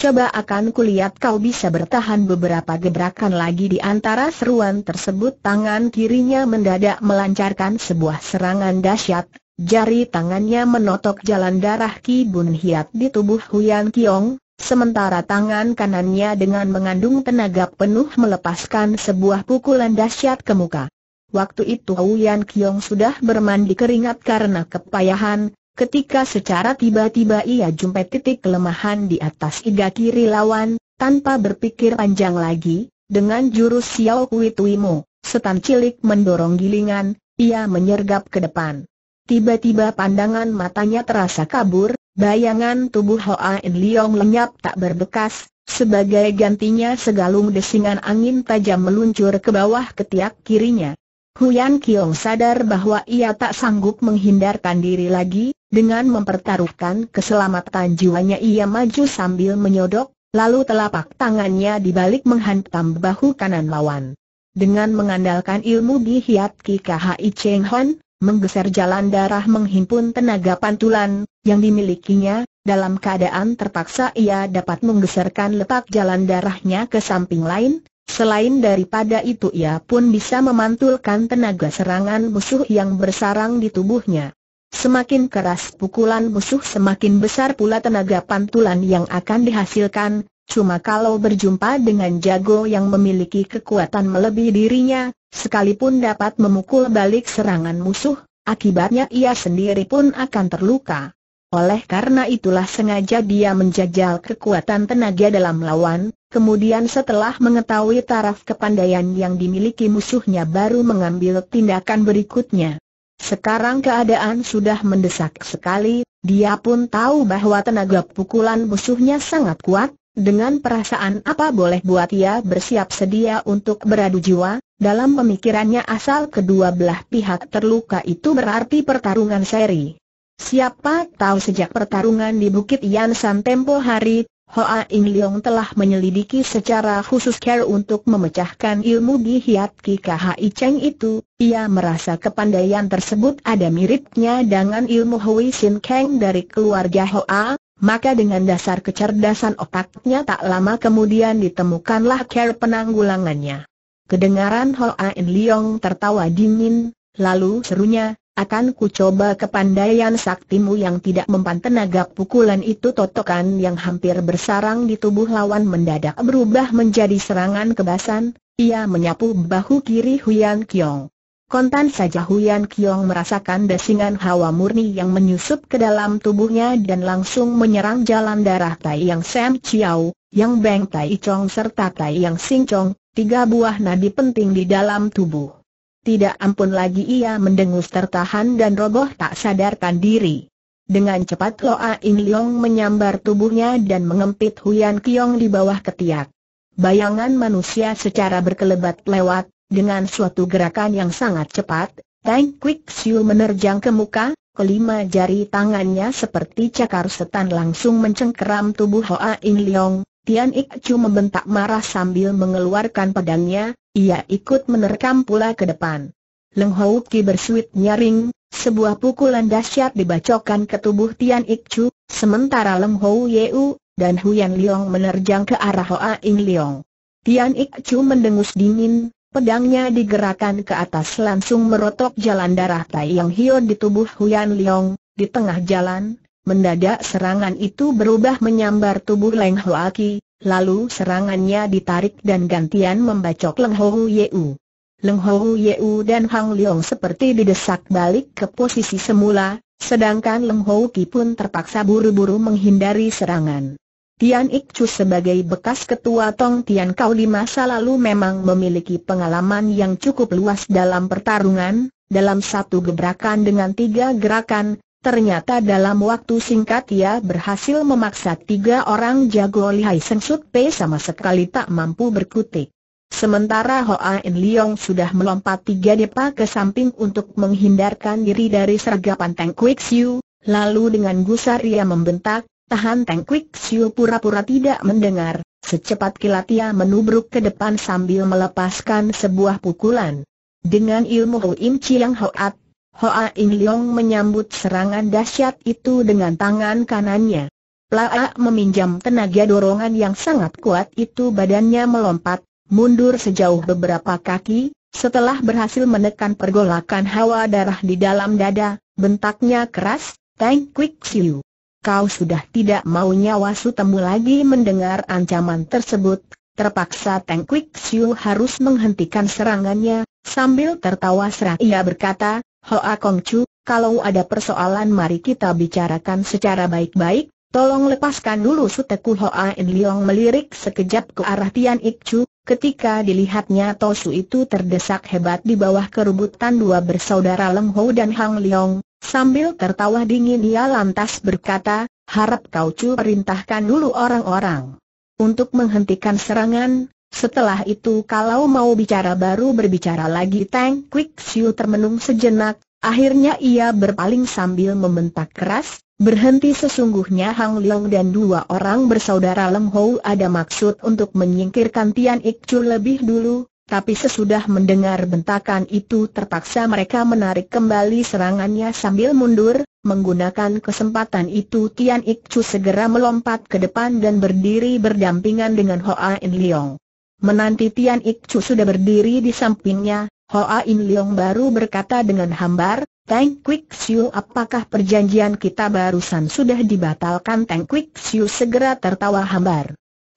Coba akan kulihat kau bisa bertahan beberapa gebrakan lagi di antara seruan tersebut tangan kirinya mendadak melancarkan sebuah serangan dahsyat. Jari tangannya menotok jalan darah Ki Bun Hiat di tubuh Huyan Kiong, sementara tangan kanannya dengan mengandung tenaga penuh melepaskan sebuah pukulan dahsyat ke muka. Waktu itu Huyan Kiong sudah bermandi keringat karena kepayahan, Ketika secara tiba-tiba ia jumpai titik kelemahan di atas iga kiri lawan, tanpa berpikir panjang lagi, dengan jurus Xiao Kui Tuimo, setan cilik mendorong gilingan, ia menyergap ke depan. Tiba-tiba pandangan matanya terasa kabur, bayangan tubuh Hoa In Leong lenyap tak berbekas, sebagai gantinya segalung desingan angin tajam meluncur ke bawah ketiak kirinya. Huyan Kiong sadar bahwa ia tak sanggup menghindarkan diri lagi, dengan mempertaruhkan keselamatan jiwanya ia maju sambil menyodok, lalu telapak tangannya dibalik menghantam bahu kanan lawan. Dengan mengandalkan ilmu di Hiat Ki KHI Cheng Hon, menggeser jalan darah menghimpun tenaga pantulan, yang dimilikinya, dalam keadaan terpaksa ia dapat menggeserkan letak jalan darahnya ke samping lain, Selain daripada itu ia pun bisa memantulkan tenaga serangan musuh yang bersarang di tubuhnya. Semakin keras pukulan musuh semakin besar pula tenaga pantulan yang akan dihasilkan, cuma kalau berjumpa dengan jago yang memiliki kekuatan melebihi dirinya, sekalipun dapat memukul balik serangan musuh, akibatnya ia sendiri pun akan terluka. Oleh karena itulah sengaja dia menjajal kekuatan tenaga dalam lawan, Kemudian setelah mengetahui taraf kepandaian yang dimiliki musuhnya baru mengambil tindakan berikutnya. Sekarang keadaan sudah mendesak sekali, dia pun tahu bahwa tenaga pukulan musuhnya sangat kuat, dengan perasaan apa boleh buat ia bersiap sedia untuk beradu jiwa, dalam pemikirannya asal kedua belah pihak terluka itu berarti pertarungan seri. Siapa tahu sejak pertarungan di Bukit Yansan tempo hari, Hoa In Leong telah menyelidiki secara khusus care untuk memecahkan ilmu Gihiat Ki I Cheng itu, ia merasa kepandaian tersebut ada miripnya dengan ilmu Hui Sin Kang dari keluarga Hoa, maka dengan dasar kecerdasan otaknya tak lama kemudian ditemukanlah care penanggulangannya. Kedengaran Hoa In Leong tertawa dingin, lalu serunya, akan ku coba kepandaian saktimu yang tidak mempan tenaga pukulan itu totokan yang hampir bersarang di tubuh lawan mendadak berubah menjadi serangan kebasan, ia menyapu bahu kiri Huyan Kiong. Kontan saja Huyan Kiong merasakan desingan hawa murni yang menyusup ke dalam tubuhnya dan langsung menyerang jalan darah Tai Yang Sam Chiao, Yang Beng Tai Chong serta Tai Yang Sing Chong, tiga buah nadi penting di dalam tubuh. Tidak ampun lagi ia mendengus tertahan dan roboh tak sadarkan diri. Dengan cepat Loa In Leong menyambar tubuhnya dan mengempit Huyan Kiong di bawah ketiak. Bayangan manusia secara berkelebat lewat, dengan suatu gerakan yang sangat cepat, Tang Quick Siu menerjang ke muka, kelima jari tangannya seperti cakar setan langsung mencengkeram tubuh Hoa In Leong, Tian Ik Chu membentak marah sambil mengeluarkan pedangnya, ia ikut menerkam pula ke depan. Leng Houki Ki bersuit nyaring, sebuah pukulan dahsyat dibacokan ke tubuh Tian Ik Chu, sementara Leng Hou Yeu dan Huyan Liong menerjang ke arah Hoa Ing Liong. Tian Ik Chu mendengus dingin, pedangnya digerakkan ke atas langsung merotok jalan darah Tai Yang Hion di tubuh Huyan Liong, di tengah jalan, mendadak serangan itu berubah menyambar tubuh Leng Hoa Ki, lalu serangannya ditarik dan gantian membacok Leng Hou Yeu. Leng Hou Yeu dan Hang Leong seperti didesak balik ke posisi semula, sedangkan Leng Hou Ki pun terpaksa buru-buru menghindari serangan. Tian Chu sebagai bekas ketua Tong Tian Kau di masa lalu memang memiliki pengalaman yang cukup luas dalam pertarungan, dalam satu gebrakan dengan tiga gerakan, Ternyata dalam waktu singkat ia berhasil memaksa tiga orang jago lihai Sensut P sama sekali tak mampu berkutik. Sementara Hoa In Leong sudah melompat tiga depa ke samping untuk menghindarkan diri dari sergapan Teng Kwik Siu, lalu dengan gusar ia membentak, tahan Teng Kwik Siu pura-pura tidak mendengar, secepat kilat ia menubruk ke depan sambil melepaskan sebuah pukulan. Dengan ilmu Ho Im Chiang Hoat, Hoa In Leong menyambut serangan dahsyat itu dengan tangan kanannya. Laa meminjam tenaga dorongan yang sangat kuat itu badannya melompat, mundur sejauh beberapa kaki, setelah berhasil menekan pergolakan hawa darah di dalam dada, bentaknya keras, Tang Quick Siu. Kau sudah tidak mau nyawa sutemu lagi mendengar ancaman tersebut, terpaksa Tang Quick Siu harus menghentikan serangannya, sambil tertawa serak ia berkata, Hoa ah, Kong Chu, kalau ada persoalan mari kita bicarakan secara baik-baik, tolong lepaskan dulu suteku Hoa ah, In Leong melirik sekejap ke arah Tian Ik Chu, ketika dilihatnya Tosu itu terdesak hebat di bawah kerubutan dua bersaudara Leng Ho dan Hang Leong, sambil tertawa dingin ia lantas berkata, harap kau Chu perintahkan dulu orang-orang. Untuk menghentikan serangan, setelah itu kalau mau bicara baru berbicara lagi Tang Quick Siu termenung sejenak, akhirnya ia berpaling sambil membentak keras, berhenti sesungguhnya Hang Leong dan dua orang bersaudara Leng Hou ada maksud untuk menyingkirkan Tian Ik Chu lebih dulu, tapi sesudah mendengar bentakan itu terpaksa mereka menarik kembali serangannya sambil mundur, menggunakan kesempatan itu Tian Ik Chu segera melompat ke depan dan berdiri berdampingan dengan Hoa In Leong. Menanti Tian Chu sudah berdiri di sampingnya, Hoa In Leong baru berkata dengan hambar, Tang Quick Siu apakah perjanjian kita barusan sudah dibatalkan Tang Quick Siu segera tertawa hambar.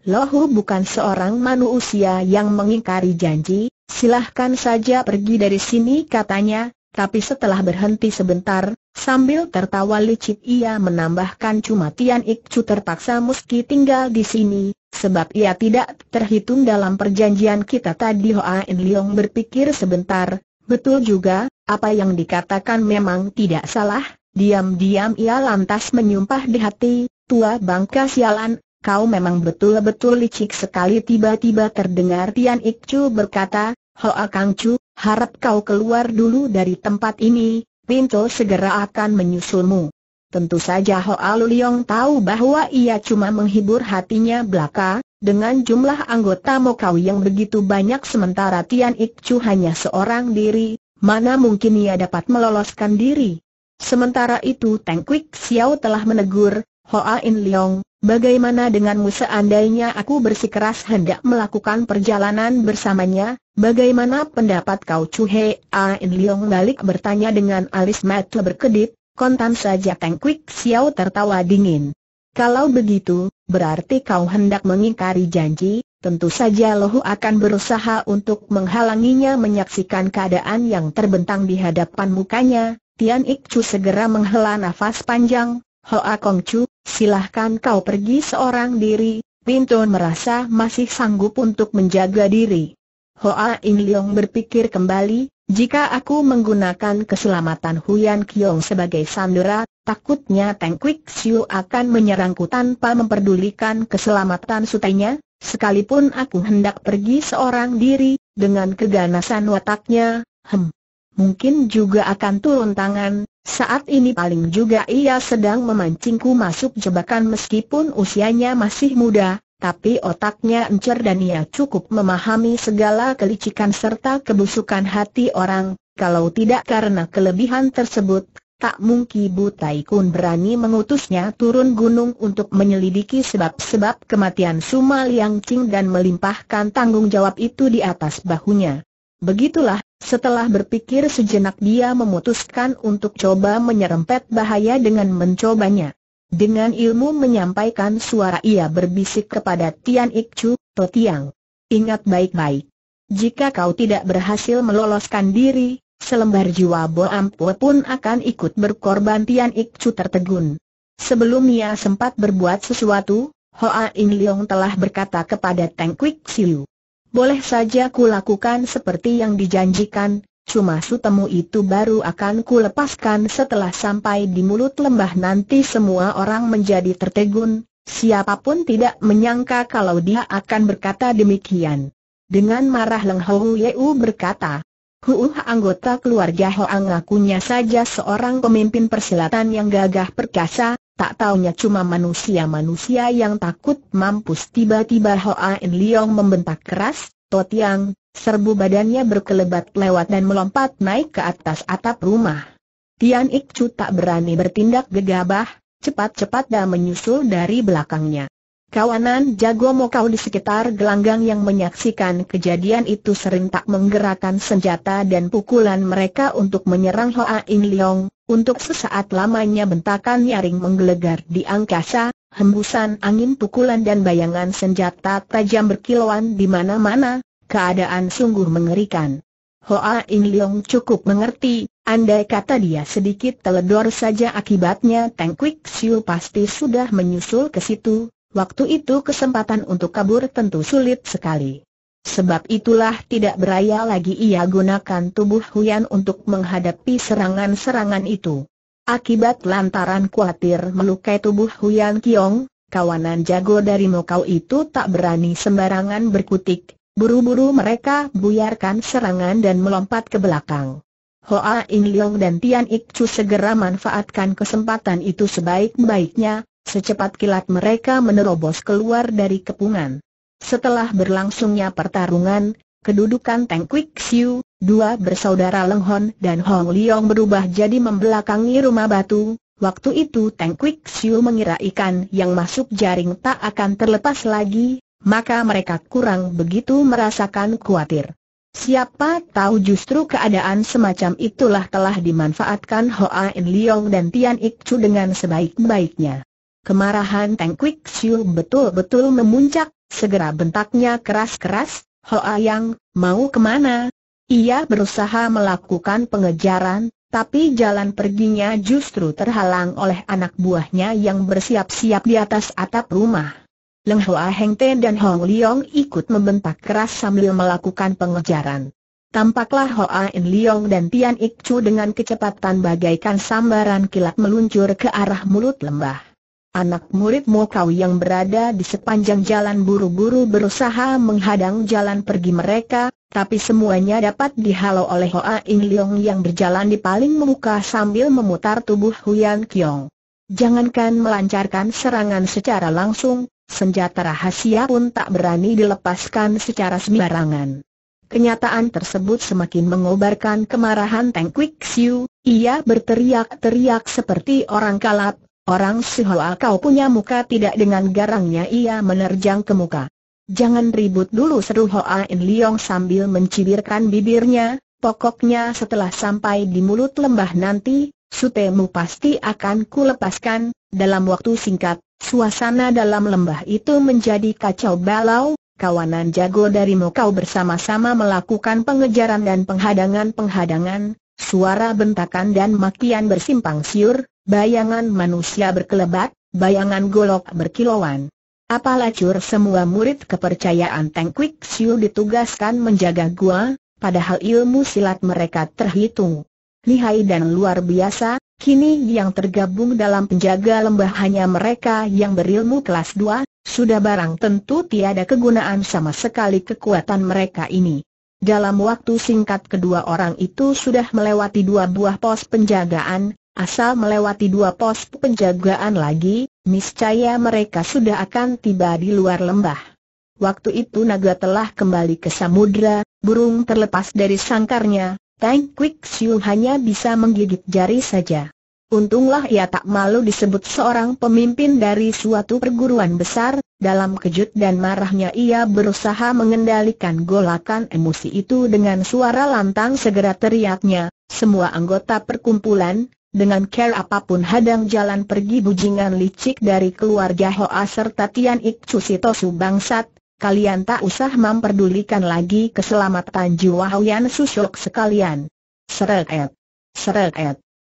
Lohu bukan seorang manusia yang mengingkari janji, silahkan saja pergi dari sini katanya, tapi setelah berhenti sebentar, sambil tertawa licik ia menambahkan cuma Tian Ikcu terpaksa meski tinggal di sini, sebab ia tidak terhitung dalam perjanjian kita tadi Hoa In Leong berpikir sebentar, betul juga, apa yang dikatakan memang tidak salah, diam-diam ia lantas menyumpah di hati, tua bangka sialan, kau memang betul-betul licik sekali tiba-tiba terdengar Tian Ikcu berkata, Hoa Kang Chu, Harap kau keluar dulu dari tempat ini, Pinto segera akan menyusulmu. Tentu saja Hoa Luliong tahu bahwa ia cuma menghibur hatinya belaka, dengan jumlah anggota Mokau yang begitu banyak sementara Tian Ikcu hanya seorang diri, mana mungkin ia dapat meloloskan diri. Sementara itu Teng Kwik Xiao telah menegur, Hoa In Leong, Bagaimana denganmu seandainya aku bersikeras hendak melakukan perjalanan bersamanya? Bagaimana pendapat kau Chu He Ain Leong balik bertanya dengan alis mata berkedip, kontan saja Teng Kwik Xiao tertawa dingin. Kalau begitu, berarti kau hendak mengingkari janji, tentu saja Lohu akan berusaha untuk menghalanginya menyaksikan keadaan yang terbentang di hadapan mukanya. Tian Ik Chu segera menghela nafas panjang, Hoa Kong Chu, silahkan kau pergi seorang diri, Pintu merasa masih sanggup untuk menjaga diri. Hoa In Leong berpikir kembali, jika aku menggunakan keselamatan Huyan Kiong sebagai sandera, takutnya Teng Kwik Siu akan menyerangku tanpa memperdulikan keselamatan sutenya, sekalipun aku hendak pergi seorang diri, dengan keganasan wataknya, hem, mungkin juga akan turun tangan, saat ini paling juga ia sedang memancingku masuk jebakan meskipun usianya masih muda, tapi otaknya encer dan ia cukup memahami segala kelicikan serta kebusukan hati orang, kalau tidak karena kelebihan tersebut, tak mungkin Bu Taikun berani mengutusnya turun gunung untuk menyelidiki sebab-sebab kematian Suma Liang Qing dan melimpahkan tanggung jawab itu di atas bahunya. Begitulah setelah berpikir sejenak dia memutuskan untuk coba menyerempet bahaya dengan mencobanya. Dengan ilmu menyampaikan suara ia berbisik kepada Tian Ikcu, Totiang. Ingat baik-baik. Jika kau tidak berhasil meloloskan diri, selembar jiwa Boampue pun akan ikut berkorban Tian Ikcu tertegun. Sebelum ia sempat berbuat sesuatu, Hoa In Leong telah berkata kepada Teng Kwik Siu boleh saja kulakukan seperti yang dijanjikan, cuma sutemu itu baru akan kulepaskan setelah sampai di mulut lembah nanti semua orang menjadi tertegun, siapapun tidak menyangka kalau dia akan berkata demikian. Dengan marah Leng Hou Yeu berkata, Huuh anggota keluarga Hoang ngakunya saja seorang pemimpin persilatan yang gagah perkasa, Tak taunya cuma manusia-manusia yang takut mampus tiba-tiba Hoa En Liong membentak keras, Totiang, serbu badannya berkelebat lewat dan melompat naik ke atas atap rumah. Tian Chu tak berani bertindak gegabah, cepat-cepat dah menyusul dari belakangnya. Kawanan jago mokau di sekitar gelanggang yang menyaksikan kejadian itu sering tak menggerakkan senjata dan pukulan mereka untuk menyerang Hoa In Leong, untuk sesaat lamanya bentakan nyaring menggelegar di angkasa, hembusan angin pukulan dan bayangan senjata tajam berkilauan di mana-mana, keadaan sungguh mengerikan. Hoa In Leong cukup mengerti, andai kata dia sedikit teledor saja akibatnya Teng Kwik Siu pasti sudah menyusul ke situ, Waktu itu kesempatan untuk kabur tentu sulit sekali. Sebab itulah tidak beraya lagi ia gunakan tubuh Huyan untuk menghadapi serangan-serangan itu. Akibat lantaran khawatir melukai tubuh Huyan Kiong, kawanan jago dari Mokau itu tak berani sembarangan berkutik, buru-buru mereka buyarkan serangan dan melompat ke belakang. Hoa In Leong dan Tian Ik Chu segera manfaatkan kesempatan itu sebaik-baiknya, Secepat kilat mereka menerobos keluar dari kepungan. Setelah berlangsungnya pertarungan, kedudukan Teng Kwik Siu, dua bersaudara Leng Hon dan Hong Leong berubah jadi membelakangi rumah batu. Waktu itu Teng Kwik Siu mengira ikan yang masuk jaring tak akan terlepas lagi, maka mereka kurang begitu merasakan khawatir. Siapa tahu justru keadaan semacam itulah telah dimanfaatkan Hoa In Leong dan Tian Ik Chu dengan sebaik-baiknya. Kemarahan Teng Kwik Siu betul-betul memuncak, segera bentaknya keras-keras, Hoa Yang, mau kemana? Ia berusaha melakukan pengejaran, tapi jalan perginya justru terhalang oleh anak buahnya yang bersiap-siap di atas atap rumah. Leng Hoa Heng Te dan Hong Leong ikut membentak keras sambil melakukan pengejaran. Tampaklah Hoa In Leong dan Tian Ik Chu dengan kecepatan bagaikan sambaran kilat meluncur ke arah mulut lembah. Anak muridmu kau yang berada di sepanjang jalan buru-buru berusaha menghadang jalan pergi mereka, tapi semuanya dapat dihalau oleh Hoa In Leong yang berjalan di paling muka sambil memutar tubuh Huyan Kiong. Jangankan melancarkan serangan secara langsung, senjata rahasia pun tak berani dilepaskan secara sembarangan. Kenyataan tersebut semakin mengobarkan kemarahan Teng Kwik Siu, ia berteriak-teriak seperti orang kalap, Orang Sihoa kau punya muka tidak dengan garangnya ia menerjang ke muka. Jangan ribut dulu seru Hoa In Liong sambil mencibirkan bibirnya, pokoknya setelah sampai di mulut lembah nanti, sutemu pasti akan kulepaskan, dalam waktu singkat, suasana dalam lembah itu menjadi kacau balau, kawanan jago dari mukau bersama-sama melakukan pengejaran dan penghadangan-penghadangan, suara bentakan dan makian bersimpang siur, Bayangan manusia berkelebat, bayangan golok berkilauan. Apalacur semua murid kepercayaan Teng Kwik Siu ditugaskan menjaga gua, padahal ilmu silat mereka terhitung. Lihai dan luar biasa, kini yang tergabung dalam penjaga lembah hanya mereka yang berilmu kelas 2, sudah barang tentu tiada kegunaan sama sekali kekuatan mereka ini. Dalam waktu singkat kedua orang itu sudah melewati dua buah pos penjagaan, Asal melewati dua pos penjagaan lagi, niscaya mereka sudah akan tiba di luar lembah. Waktu itu naga telah kembali ke samudra, burung terlepas dari sangkarnya, Tang Quick Siu hanya bisa menggigit jari saja. Untunglah ia tak malu disebut seorang pemimpin dari suatu perguruan besar, dalam kejut dan marahnya ia berusaha mengendalikan golakan emosi itu dengan suara lantang segera teriaknya, semua anggota perkumpulan, dengan care apapun hadang jalan pergi bujingan licik dari keluarga Hoa serta Tian Ik Cusitosu bangsat, kalian tak usah memperdulikan lagi keselamatan jiwa Hoyan Susyok sekalian. Seret, seret,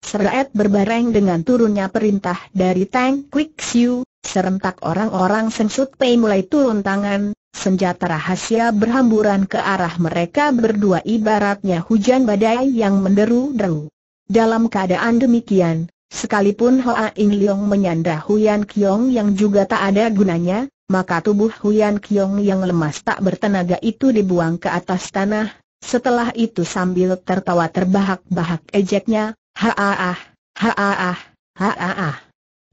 seret berbareng dengan turunnya perintah dari Tang Quick Siu, serentak orang-orang Sensut Pei mulai turun tangan, senjata rahasia berhamburan ke arah mereka berdua ibaratnya hujan badai yang menderu-deru. Dalam keadaan demikian, sekalipun Hoa In Leong menyandra Huyan Kiong yang juga tak ada gunanya, maka tubuh Huyan Kiong yang lemas tak bertenaga itu dibuang ke atas tanah, setelah itu sambil tertawa terbahak-bahak ejeknya, haaah, haaah, haaah.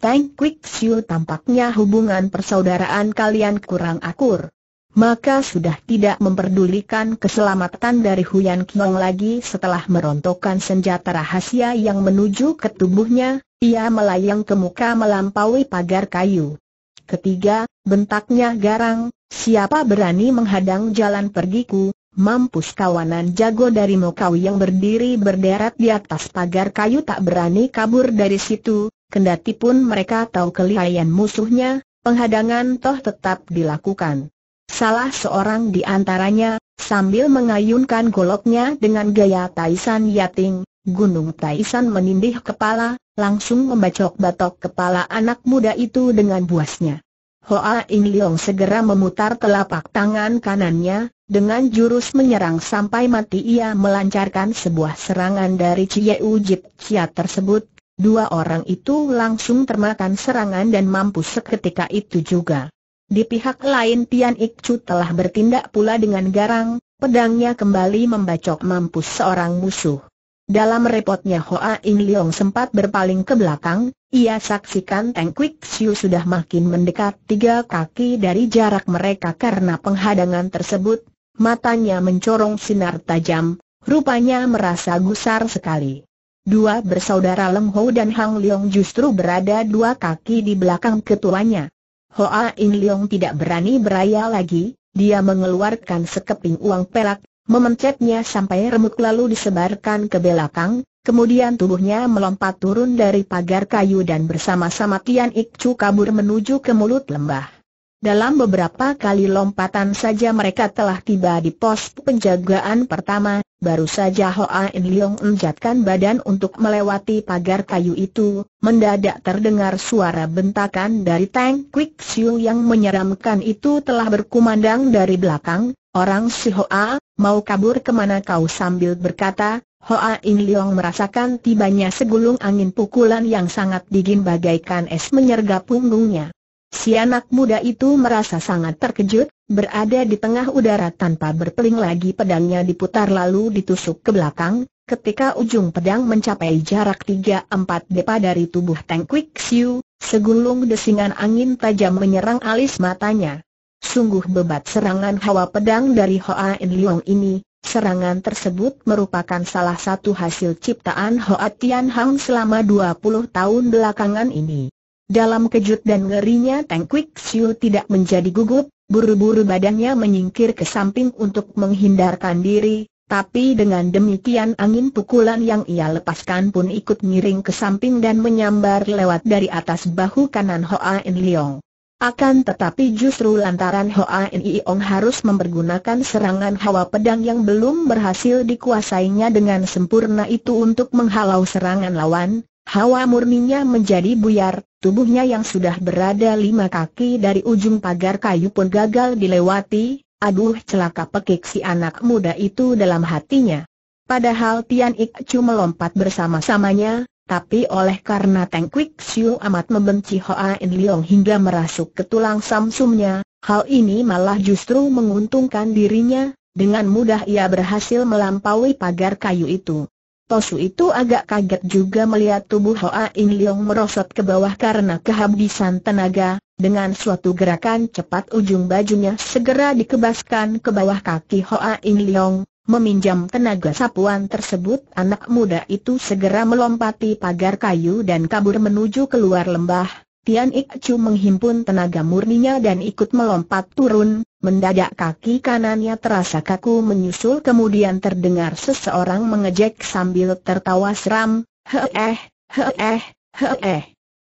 Tang Quick Siu tampaknya hubungan persaudaraan kalian kurang akur maka sudah tidak memperdulikan keselamatan dari Huyan Kiong lagi setelah merontokkan senjata rahasia yang menuju ke tubuhnya, ia melayang ke muka melampaui pagar kayu. Ketiga, bentaknya garang, siapa berani menghadang jalan pergiku, mampus kawanan jago dari Mokau yang berdiri berderet di atas pagar kayu tak berani kabur dari situ, kendati pun mereka tahu kelihayan musuhnya, penghadangan toh tetap dilakukan. Salah seorang di antaranya, sambil mengayunkan goloknya dengan gaya Taisan Yating, Gunung Taisan menindih kepala, langsung membacok-batok kepala anak muda itu dengan buasnya. Hoa In Leong segera memutar telapak tangan kanannya, dengan jurus menyerang sampai mati ia melancarkan sebuah serangan dari Cie Jit Cia tersebut, dua orang itu langsung termakan serangan dan mampu seketika itu juga. Di pihak lain Tian Ikcu telah bertindak pula dengan garang, pedangnya kembali membacok mampus seorang musuh. Dalam repotnya Hoa In Leong sempat berpaling ke belakang, ia saksikan Teng Kwik Siu sudah makin mendekat tiga kaki dari jarak mereka karena penghadangan tersebut, matanya mencorong sinar tajam, rupanya merasa gusar sekali. Dua bersaudara Leng Ho dan Hang Leong justru berada dua kaki di belakang ketuanya. Hoa In Leong tidak berani beraya lagi, dia mengeluarkan sekeping uang perak, memencetnya sampai remuk lalu disebarkan ke belakang, kemudian tubuhnya melompat turun dari pagar kayu dan bersama-sama Tian Ik Chu kabur menuju ke mulut lembah. Dalam beberapa kali lompatan saja mereka telah tiba di pos penjagaan pertama, Baru saja Hoa In Leong menjatkan badan untuk melewati pagar kayu itu, mendadak terdengar suara bentakan dari Tang Quick Siu yang menyeramkan itu telah berkumandang dari belakang, Orang si Hoa, mau kabur kemana kau sambil berkata, Hoa In Leong merasakan tibanya segulung angin pukulan yang sangat dingin bagaikan es menyergap punggungnya. Si anak muda itu merasa sangat terkejut, berada di tengah udara tanpa berpeling lagi pedangnya diputar lalu ditusuk ke belakang, ketika ujung pedang mencapai jarak 3-4 depa dari tubuh Tank Quick Siu, segulung desingan angin tajam menyerang alis matanya. Sungguh bebat serangan hawa pedang dari Hoa In Leong ini, Serangan tersebut merupakan salah satu hasil ciptaan Hoa Tian Hang selama 20 tahun belakangan ini. Dalam kejut dan ngerinya Teng Kwik Siu tidak menjadi gugup, buru-buru badannya menyingkir ke samping untuk menghindarkan diri, tapi dengan demikian angin pukulan yang ia lepaskan pun ikut miring ke samping dan menyambar lewat dari atas bahu kanan Hoa In Leong. Akan tetapi justru lantaran Hoa In Iong harus mempergunakan serangan hawa pedang yang belum berhasil dikuasainya dengan sempurna itu untuk menghalau serangan lawan, hawa murninya menjadi buyar, Tubuhnya yang sudah berada lima kaki dari ujung pagar kayu pun gagal dilewati, aduh celaka pekik si anak muda itu dalam hatinya. Padahal Tian Ik Chu melompat bersama-samanya, tapi oleh karena Teng Kwik Siu amat membenci Hoa In Leong hingga merasuk ke tulang samsumnya, hal ini malah justru menguntungkan dirinya, dengan mudah ia berhasil melampaui pagar kayu itu. Tosu itu agak kaget juga melihat tubuh Hoa In Leong merosot ke bawah karena kehabisan tenaga, dengan suatu gerakan cepat ujung bajunya segera dikebaskan ke bawah kaki Hoa In Leong, meminjam tenaga sapuan tersebut anak muda itu segera melompati pagar kayu dan kabur menuju keluar lembah. Tian Ik Chu menghimpun tenaga murninya dan ikut melompat turun, Mendadak kaki kanannya terasa kaku menyusul kemudian terdengar seseorang mengejek sambil tertawa seram, heeh, heeh, heeh.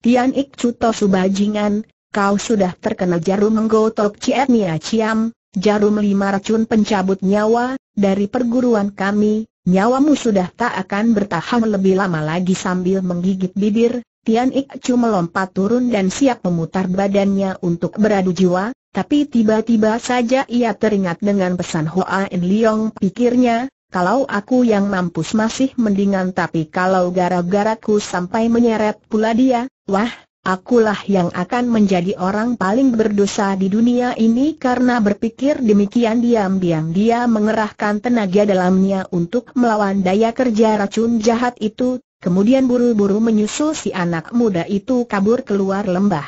Tian Ik Cuto Subajingan, kau sudah terkena jarum menggotok Ciet Nia Ciam, jarum lima racun pencabut nyawa, dari perguruan kami, nyawamu sudah tak akan bertahan lebih lama lagi sambil menggigit bibir, Tian Ik Chu melompat turun dan siap memutar badannya untuk beradu jiwa, tapi tiba-tiba saja ia teringat dengan pesan Hoa En Leong pikirnya, kalau aku yang mampus masih mendingan tapi kalau gara-garaku sampai menyeret pula dia, wah, akulah yang akan menjadi orang paling berdosa di dunia ini karena berpikir demikian diam-diam dia mengerahkan tenaga dalamnya untuk melawan daya kerja racun jahat itu, Kemudian buru-buru menyusul si anak muda itu kabur keluar lembah.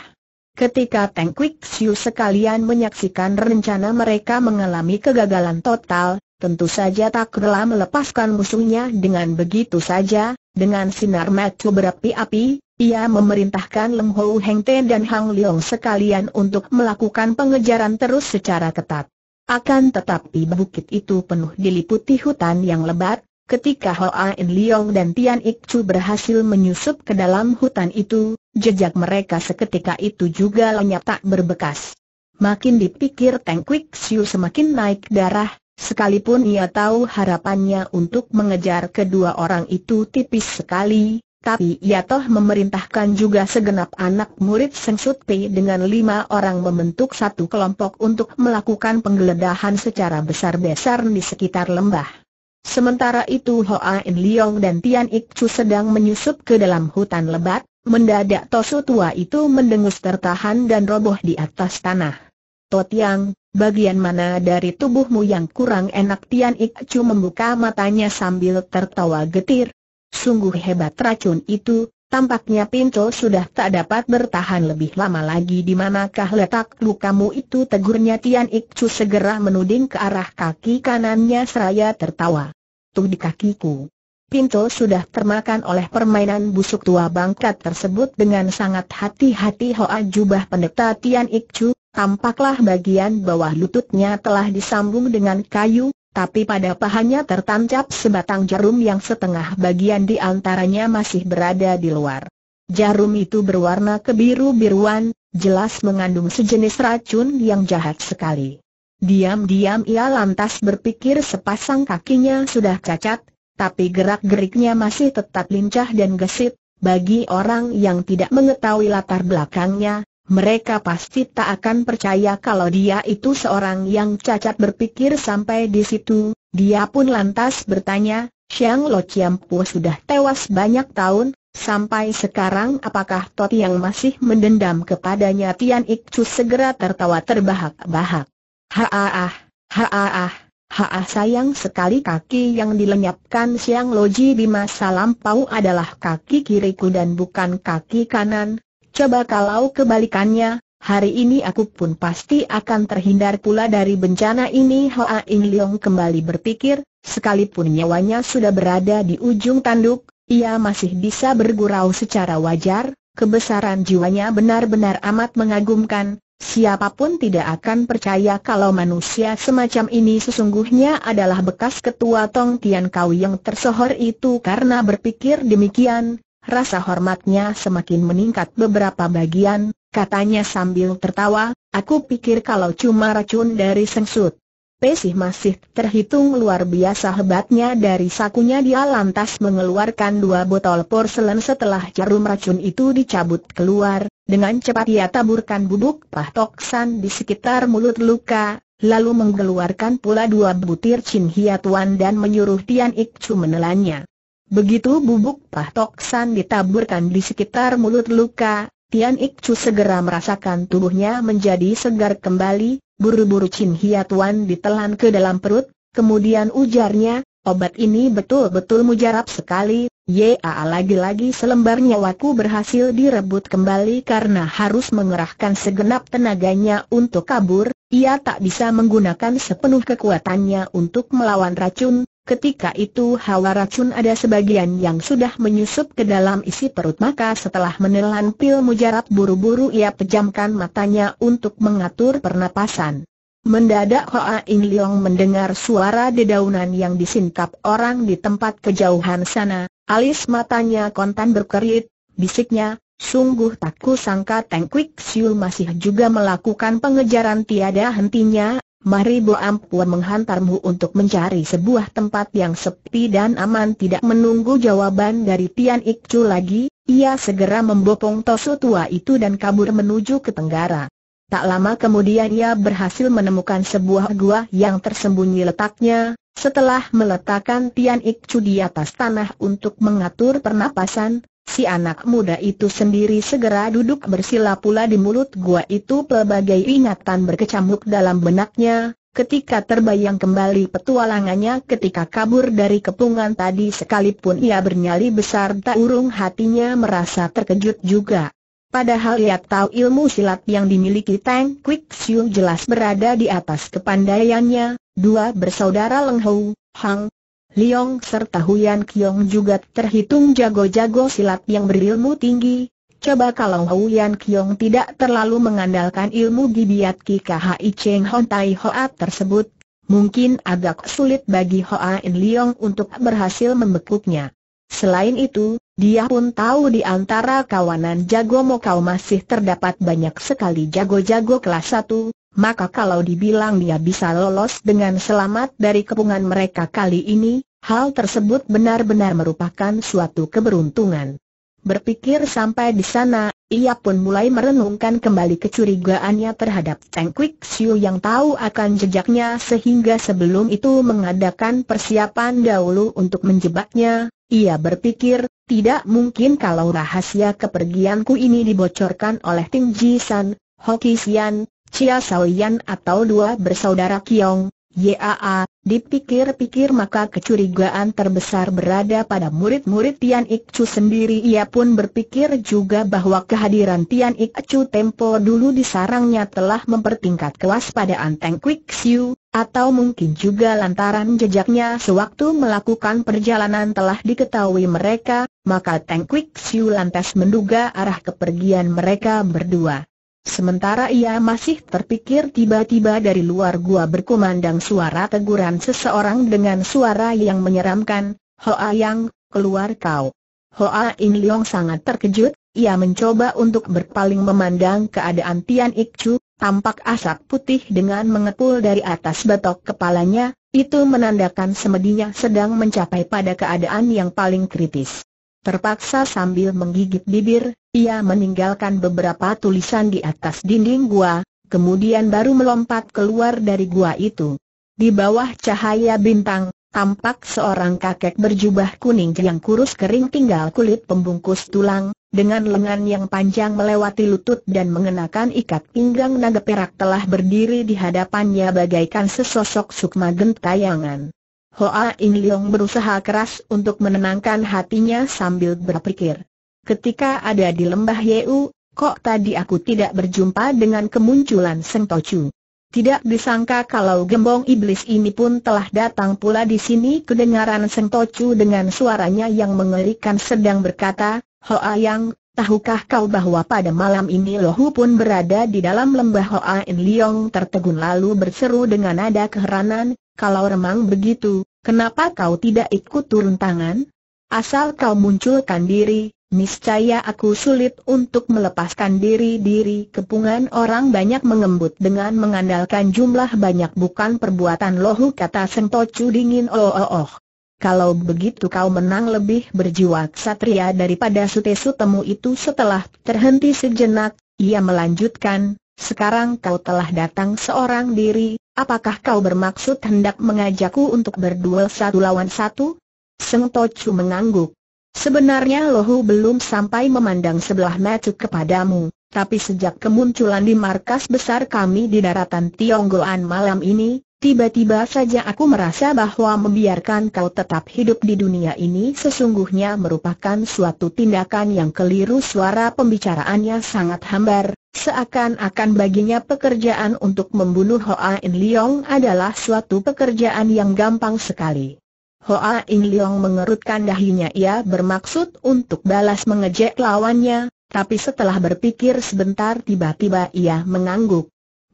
Ketika Teng Kwik Siu sekalian menyaksikan rencana mereka mengalami kegagalan total, tentu saja tak rela melepaskan musuhnya dengan begitu saja, dengan sinar mata berapi-api, ia memerintahkan Lem Hou Heng Ten dan Hang Leong sekalian untuk melakukan pengejaran terus secara ketat. Akan tetapi bukit itu penuh diliputi hutan yang lebat, Ketika Hoa In Liong dan Tian Ik Chu berhasil menyusup ke dalam hutan itu, jejak mereka seketika itu juga lenyap tak berbekas. Makin dipikir Teng Kwik Siu semakin naik darah, sekalipun ia tahu harapannya untuk mengejar kedua orang itu tipis sekali, tapi ia toh memerintahkan juga segenap anak murid Seng Sut Pei dengan lima orang membentuk satu kelompok untuk melakukan penggeledahan secara besar-besaran di sekitar lembah. Sementara itu Hoa In Leong dan Tian Ik Chu sedang menyusup ke dalam hutan lebat, mendadak Tosu tua itu mendengus tertahan dan roboh di atas tanah. Totiang, bagian mana dari tubuhmu yang kurang enak Tian Ik Chu membuka matanya sambil tertawa getir. Sungguh hebat racun itu, Tampaknya Pinto sudah tak dapat bertahan lebih lama lagi di manakah letak lukamu itu tegurnya Tian Ikcu segera menuding ke arah kaki kanannya seraya tertawa. Tuh di kakiku. Pinto sudah termakan oleh permainan busuk tua bangkat tersebut dengan sangat hati-hati Hoa jubah pendeta Tian Ikcu, tampaklah bagian bawah lututnya telah disambung dengan kayu, tapi pada pahanya tertancap sebatang jarum yang setengah bagian di antaranya masih berada di luar. Jarum itu berwarna kebiru-biruan, jelas mengandung sejenis racun yang jahat sekali. Diam-diam ia lantas berpikir sepasang kakinya sudah cacat, tapi gerak-geriknya masih tetap lincah dan gesit, bagi orang yang tidak mengetahui latar belakangnya, mereka pasti tak akan percaya kalau dia itu seorang yang cacat berpikir sampai di situ. Dia pun lantas bertanya, Xiang Lo Chiampu sudah tewas banyak tahun, sampai sekarang apakah Tot yang masih mendendam kepadanya Tian Ikcu segera tertawa terbahak-bahak. Haah, haah, haah sayang sekali kaki yang dilenyapkan Xiang Loji di masa lampau adalah kaki kiriku dan bukan kaki kanan, Coba kalau kebalikannya, hari ini aku pun pasti akan terhindar pula dari bencana ini Hoa In Leong kembali berpikir, sekalipun nyawanya sudah berada di ujung tanduk, ia masih bisa bergurau secara wajar, kebesaran jiwanya benar-benar amat mengagumkan, siapapun tidak akan percaya kalau manusia semacam ini sesungguhnya adalah bekas ketua Tong Tian Kau yang tersohor itu karena berpikir demikian, Rasa hormatnya semakin meningkat beberapa bagian, katanya sambil tertawa, aku pikir kalau cuma racun dari sengsut. Pesih masih terhitung luar biasa hebatnya dari sakunya dia lantas mengeluarkan dua botol porselen setelah jarum racun itu dicabut keluar, dengan cepat ia taburkan bubuk pahtoksan di sekitar mulut luka, lalu mengeluarkan pula dua butir cinhiatuan dan menyuruh Tian Ikcu menelannya. Begitu bubuk pahtoksan ditaburkan di sekitar mulut luka, Tian Ikcu segera merasakan tubuhnya menjadi segar kembali, buru-buru Chin Hiatuan ditelan ke dalam perut, kemudian ujarnya, obat ini betul-betul mujarab sekali, Yaa lagi-lagi selembar nyawaku berhasil direbut kembali karena harus mengerahkan segenap tenaganya untuk kabur, ia tak bisa menggunakan sepenuh kekuatannya untuk melawan racun, Ketika itu hawa racun ada sebagian yang sudah menyusup ke dalam isi perut maka setelah menelan pil mujarab buru-buru ia pejamkan matanya untuk mengatur pernapasan. Mendadak Hoa In Leong mendengar suara dedaunan yang disingkap orang di tempat kejauhan sana, alis matanya kontan berkerit, bisiknya, sungguh tak kusangka Teng Kwik Siu masih juga melakukan pengejaran tiada hentinya Mari Bo Ampua menghantarmu untuk mencari sebuah tempat yang sepi dan aman tidak menunggu jawaban dari Tian Ikcu lagi, ia segera membopong tosu tua itu dan kabur menuju ke tenggara. Tak lama kemudian ia berhasil menemukan sebuah gua yang tersembunyi letaknya, setelah meletakkan Tian Ikcu di atas tanah untuk mengatur pernapasan, Si anak muda itu sendiri segera duduk bersila pula di mulut gua itu pelbagai ingatan berkecamuk dalam benaknya, ketika terbayang kembali petualangannya ketika kabur dari kepungan tadi sekalipun ia bernyali besar tak urung hatinya merasa terkejut juga. Padahal ia tahu ilmu silat yang dimiliki Tang Quick Siu jelas berada di atas kepandaiannya, dua bersaudara Leng Hou, Hang, Liong serta Huyan Kiong juga terhitung jago-jago silat yang berilmu tinggi. Coba kalau Huyan Kiong tidak terlalu mengandalkan ilmu gibiat KKHI Cheng Hon Tai Hoa tersebut, mungkin agak sulit bagi Hoa In Liong untuk berhasil membekuknya. Selain itu, dia pun tahu di antara kawanan jago Mokau masih terdapat banyak sekali jago-jago kelas 1, maka kalau dibilang dia bisa lolos dengan selamat dari kepungan mereka kali ini, hal tersebut benar-benar merupakan suatu keberuntungan. Berpikir sampai di sana, ia pun mulai merenungkan kembali kecurigaannya terhadap Cheng Kwik Siu yang tahu akan jejaknya sehingga sebelum itu mengadakan persiapan dahulu untuk menjebaknya. Ia berpikir, tidak mungkin kalau rahasia kepergianku ini dibocorkan oleh Ting Ji San, Hoki Sian, Chia Saoyan atau dua bersaudara Kiong, Yaa, dipikir-pikir maka kecurigaan terbesar berada pada murid-murid Tian Ik sendiri ia pun berpikir juga bahwa kehadiran Tian Ik tempo dulu di sarangnya telah mempertingkat kelas pada Anteng Quick Siu, atau mungkin juga lantaran jejaknya sewaktu melakukan perjalanan telah diketahui mereka, maka Teng Quick Siu lantas menduga arah kepergian mereka berdua. Sementara ia masih terpikir tiba-tiba dari luar gua berkumandang suara teguran seseorang dengan suara yang menyeramkan, Hoa Yang, keluar kau. Hoa In Leong sangat terkejut, ia mencoba untuk berpaling memandang keadaan Tian Xiu, tampak asap putih dengan mengepul dari atas batok kepalanya, itu menandakan semedinya sedang mencapai pada keadaan yang paling kritis. Terpaksa sambil menggigit bibir, ia meninggalkan beberapa tulisan di atas dinding gua, kemudian baru melompat keluar dari gua itu. Di bawah cahaya bintang, tampak seorang kakek berjubah kuning yang kurus kering tinggal kulit pembungkus tulang, dengan lengan yang panjang melewati lutut dan mengenakan ikat pinggang naga perak telah berdiri di hadapannya bagaikan sesosok sukma gentayangan. Hoa In Leong berusaha keras untuk menenangkan hatinya sambil berpikir. Ketika ada di lembah Yeu, kok tadi aku tidak berjumpa dengan kemunculan Seng Tochu. Tidak disangka kalau gembong iblis ini pun telah datang pula di sini kedengaran Seng Tochu dengan suaranya yang mengerikan sedang berkata, Hoa Yang, tahukah kau bahwa pada malam ini Lohu pun berada di dalam lembah Hoa In Leong tertegun lalu berseru dengan nada keheranan, kalau remang begitu, kenapa kau tidak ikut turun tangan? Asal kau munculkan diri, niscaya aku sulit untuk melepaskan diri-diri kepungan orang banyak mengembut dengan mengandalkan jumlah banyak bukan perbuatan lohu kata Sentocu dingin oh oh oh. Kalau begitu kau menang lebih berjiwa ksatria daripada temu itu setelah terhenti sejenak, ia melanjutkan, sekarang kau telah datang seorang diri, apakah kau bermaksud hendak mengajakku untuk berduel satu lawan satu? Seng Tocu mengangguk. Sebenarnya Lohu belum sampai memandang sebelah mata kepadamu, tapi sejak kemunculan di markas besar kami di daratan Tionggoan malam ini, Tiba-tiba saja aku merasa bahwa membiarkan kau tetap hidup di dunia ini sesungguhnya merupakan suatu tindakan yang keliru Suara pembicaraannya sangat hambar, seakan-akan baginya pekerjaan untuk membunuh Hoa In Leong adalah suatu pekerjaan yang gampang sekali Hoa In Leong mengerutkan dahinya ia bermaksud untuk balas mengejek lawannya, tapi setelah berpikir sebentar tiba-tiba ia mengangguk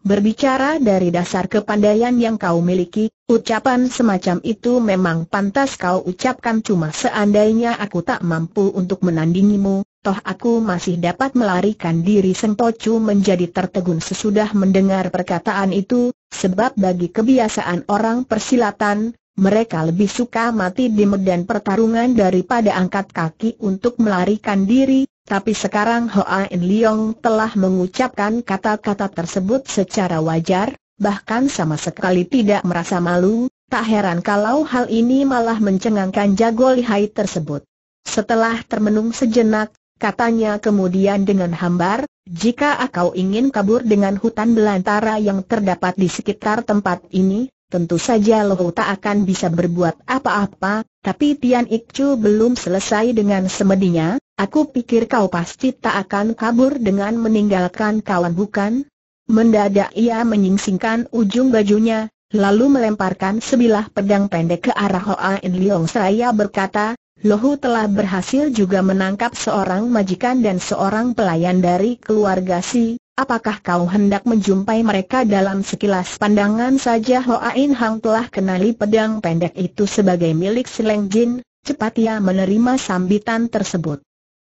Berbicara dari dasar kepandaian yang kau miliki, ucapan semacam itu memang pantas kau ucapkan cuma seandainya aku tak mampu untuk menandingimu, toh aku masih dapat melarikan diri Sentocu menjadi tertegun sesudah mendengar perkataan itu, sebab bagi kebiasaan orang persilatan, mereka lebih suka mati di medan pertarungan daripada angkat kaki untuk melarikan diri, tapi sekarang Hoa In Leong telah mengucapkan kata-kata tersebut secara wajar, bahkan sama sekali tidak merasa malu, tak heran kalau hal ini malah mencengangkan jago lihai tersebut. Setelah termenung sejenak, katanya kemudian dengan hambar, jika akau ingin kabur dengan hutan belantara yang terdapat di sekitar tempat ini, tentu saja loh tak akan bisa berbuat apa-apa, tapi Tian Ikcu belum selesai dengan semedinya, Aku pikir kau pasti tak akan kabur dengan meninggalkan kawan bukan? Mendadak ia menyingsingkan ujung bajunya, lalu melemparkan sebilah pedang pendek ke arah Hoa In Leong Saya berkata, Lohu telah berhasil juga menangkap seorang majikan dan seorang pelayan dari keluarga Si, apakah kau hendak menjumpai mereka dalam sekilas pandangan saja Hoa In Hang telah kenali pedang pendek itu sebagai milik Seleng Jin, cepat ia menerima sambitan tersebut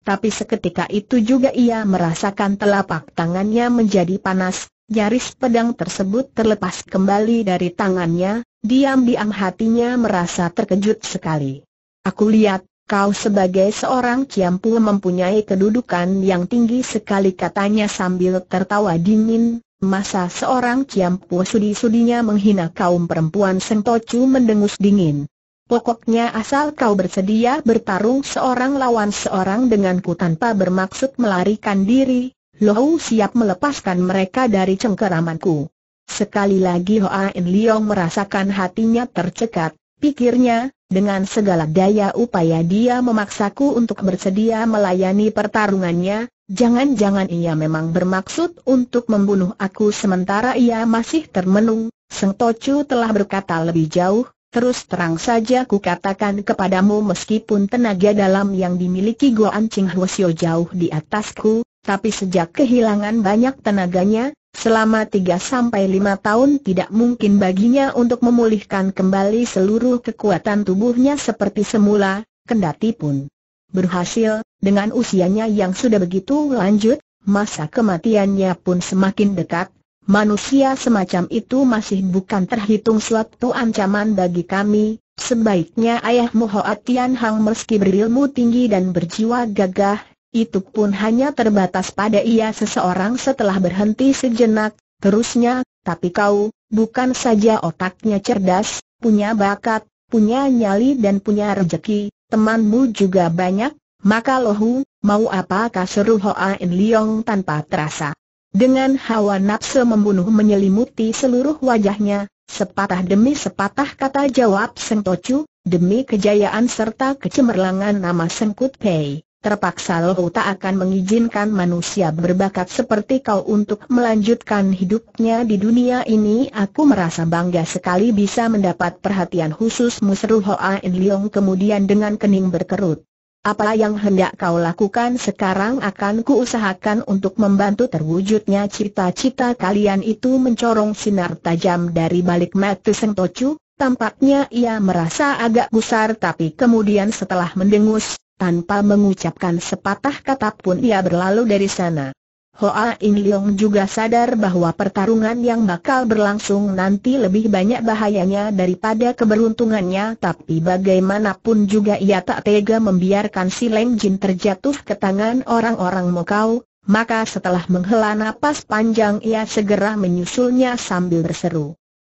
tapi seketika itu juga ia merasakan telapak tangannya menjadi panas, nyaris pedang tersebut terlepas kembali dari tangannya, diam-diam hatinya merasa terkejut sekali. Aku lihat, kau sebagai seorang ciampu mempunyai kedudukan yang tinggi sekali katanya sambil tertawa dingin, masa seorang ciampu sudi-sudinya menghina kaum perempuan Sentocu mendengus dingin. Pokoknya asal kau bersedia bertarung seorang lawan seorang denganku tanpa bermaksud melarikan diri, Lohu siap melepaskan mereka dari cengkeramanku. Sekali lagi Hoa In Leong merasakan hatinya tercekat, pikirnya, dengan segala daya upaya dia memaksaku untuk bersedia melayani pertarungannya, jangan-jangan ia memang bermaksud untuk membunuh aku sementara ia masih termenung, Seng Tochu telah berkata lebih jauh, Terus terang saja ku katakan kepadamu meskipun tenaga dalam yang dimiliki Goan Ching Hwasyo jauh di atasku, tapi sejak kehilangan banyak tenaganya, selama 3-5 tahun tidak mungkin baginya untuk memulihkan kembali seluruh kekuatan tubuhnya seperti semula, kendati pun berhasil, dengan usianya yang sudah begitu lanjut, masa kematiannya pun semakin dekat, Manusia semacam itu masih bukan terhitung suatu ancaman bagi kami, sebaiknya ayahmu Hoa Hang meski berilmu tinggi dan berjiwa gagah, itu pun hanya terbatas pada ia seseorang setelah berhenti sejenak, terusnya, tapi kau, bukan saja otaknya cerdas, punya bakat, punya nyali dan punya rejeki, temanmu juga banyak, maka lohu, mau apa seru Hoa In Liong tanpa terasa. Dengan hawa nafsu membunuh menyelimuti seluruh wajahnya, sepatah demi sepatah kata jawab Seng Tocu, demi kejayaan serta kecemerlangan nama Seng Kut Pei. Terpaksa Lohu tak akan mengizinkan manusia berbakat seperti kau untuk melanjutkan hidupnya di dunia ini Aku merasa bangga sekali bisa mendapat perhatian khusus seru Hoa In Leong kemudian dengan kening berkerut apa yang hendak kau lakukan sekarang akan kuusahakan untuk membantu terwujudnya cita-cita kalian itu mencorong sinar tajam dari balik mata Seng Tocu, tampaknya ia merasa agak gusar tapi kemudian setelah mendengus, tanpa mengucapkan sepatah kata pun ia berlalu dari sana. Hoa In Leong juga sadar bahwa pertarungan yang bakal berlangsung nanti lebih banyak bahayanya daripada keberuntungannya tapi bagaimanapun juga ia tak tega membiarkan si Leng Jin terjatuh ke tangan orang-orang Mokau, maka setelah menghela napas panjang ia segera menyusulnya sambil berseru.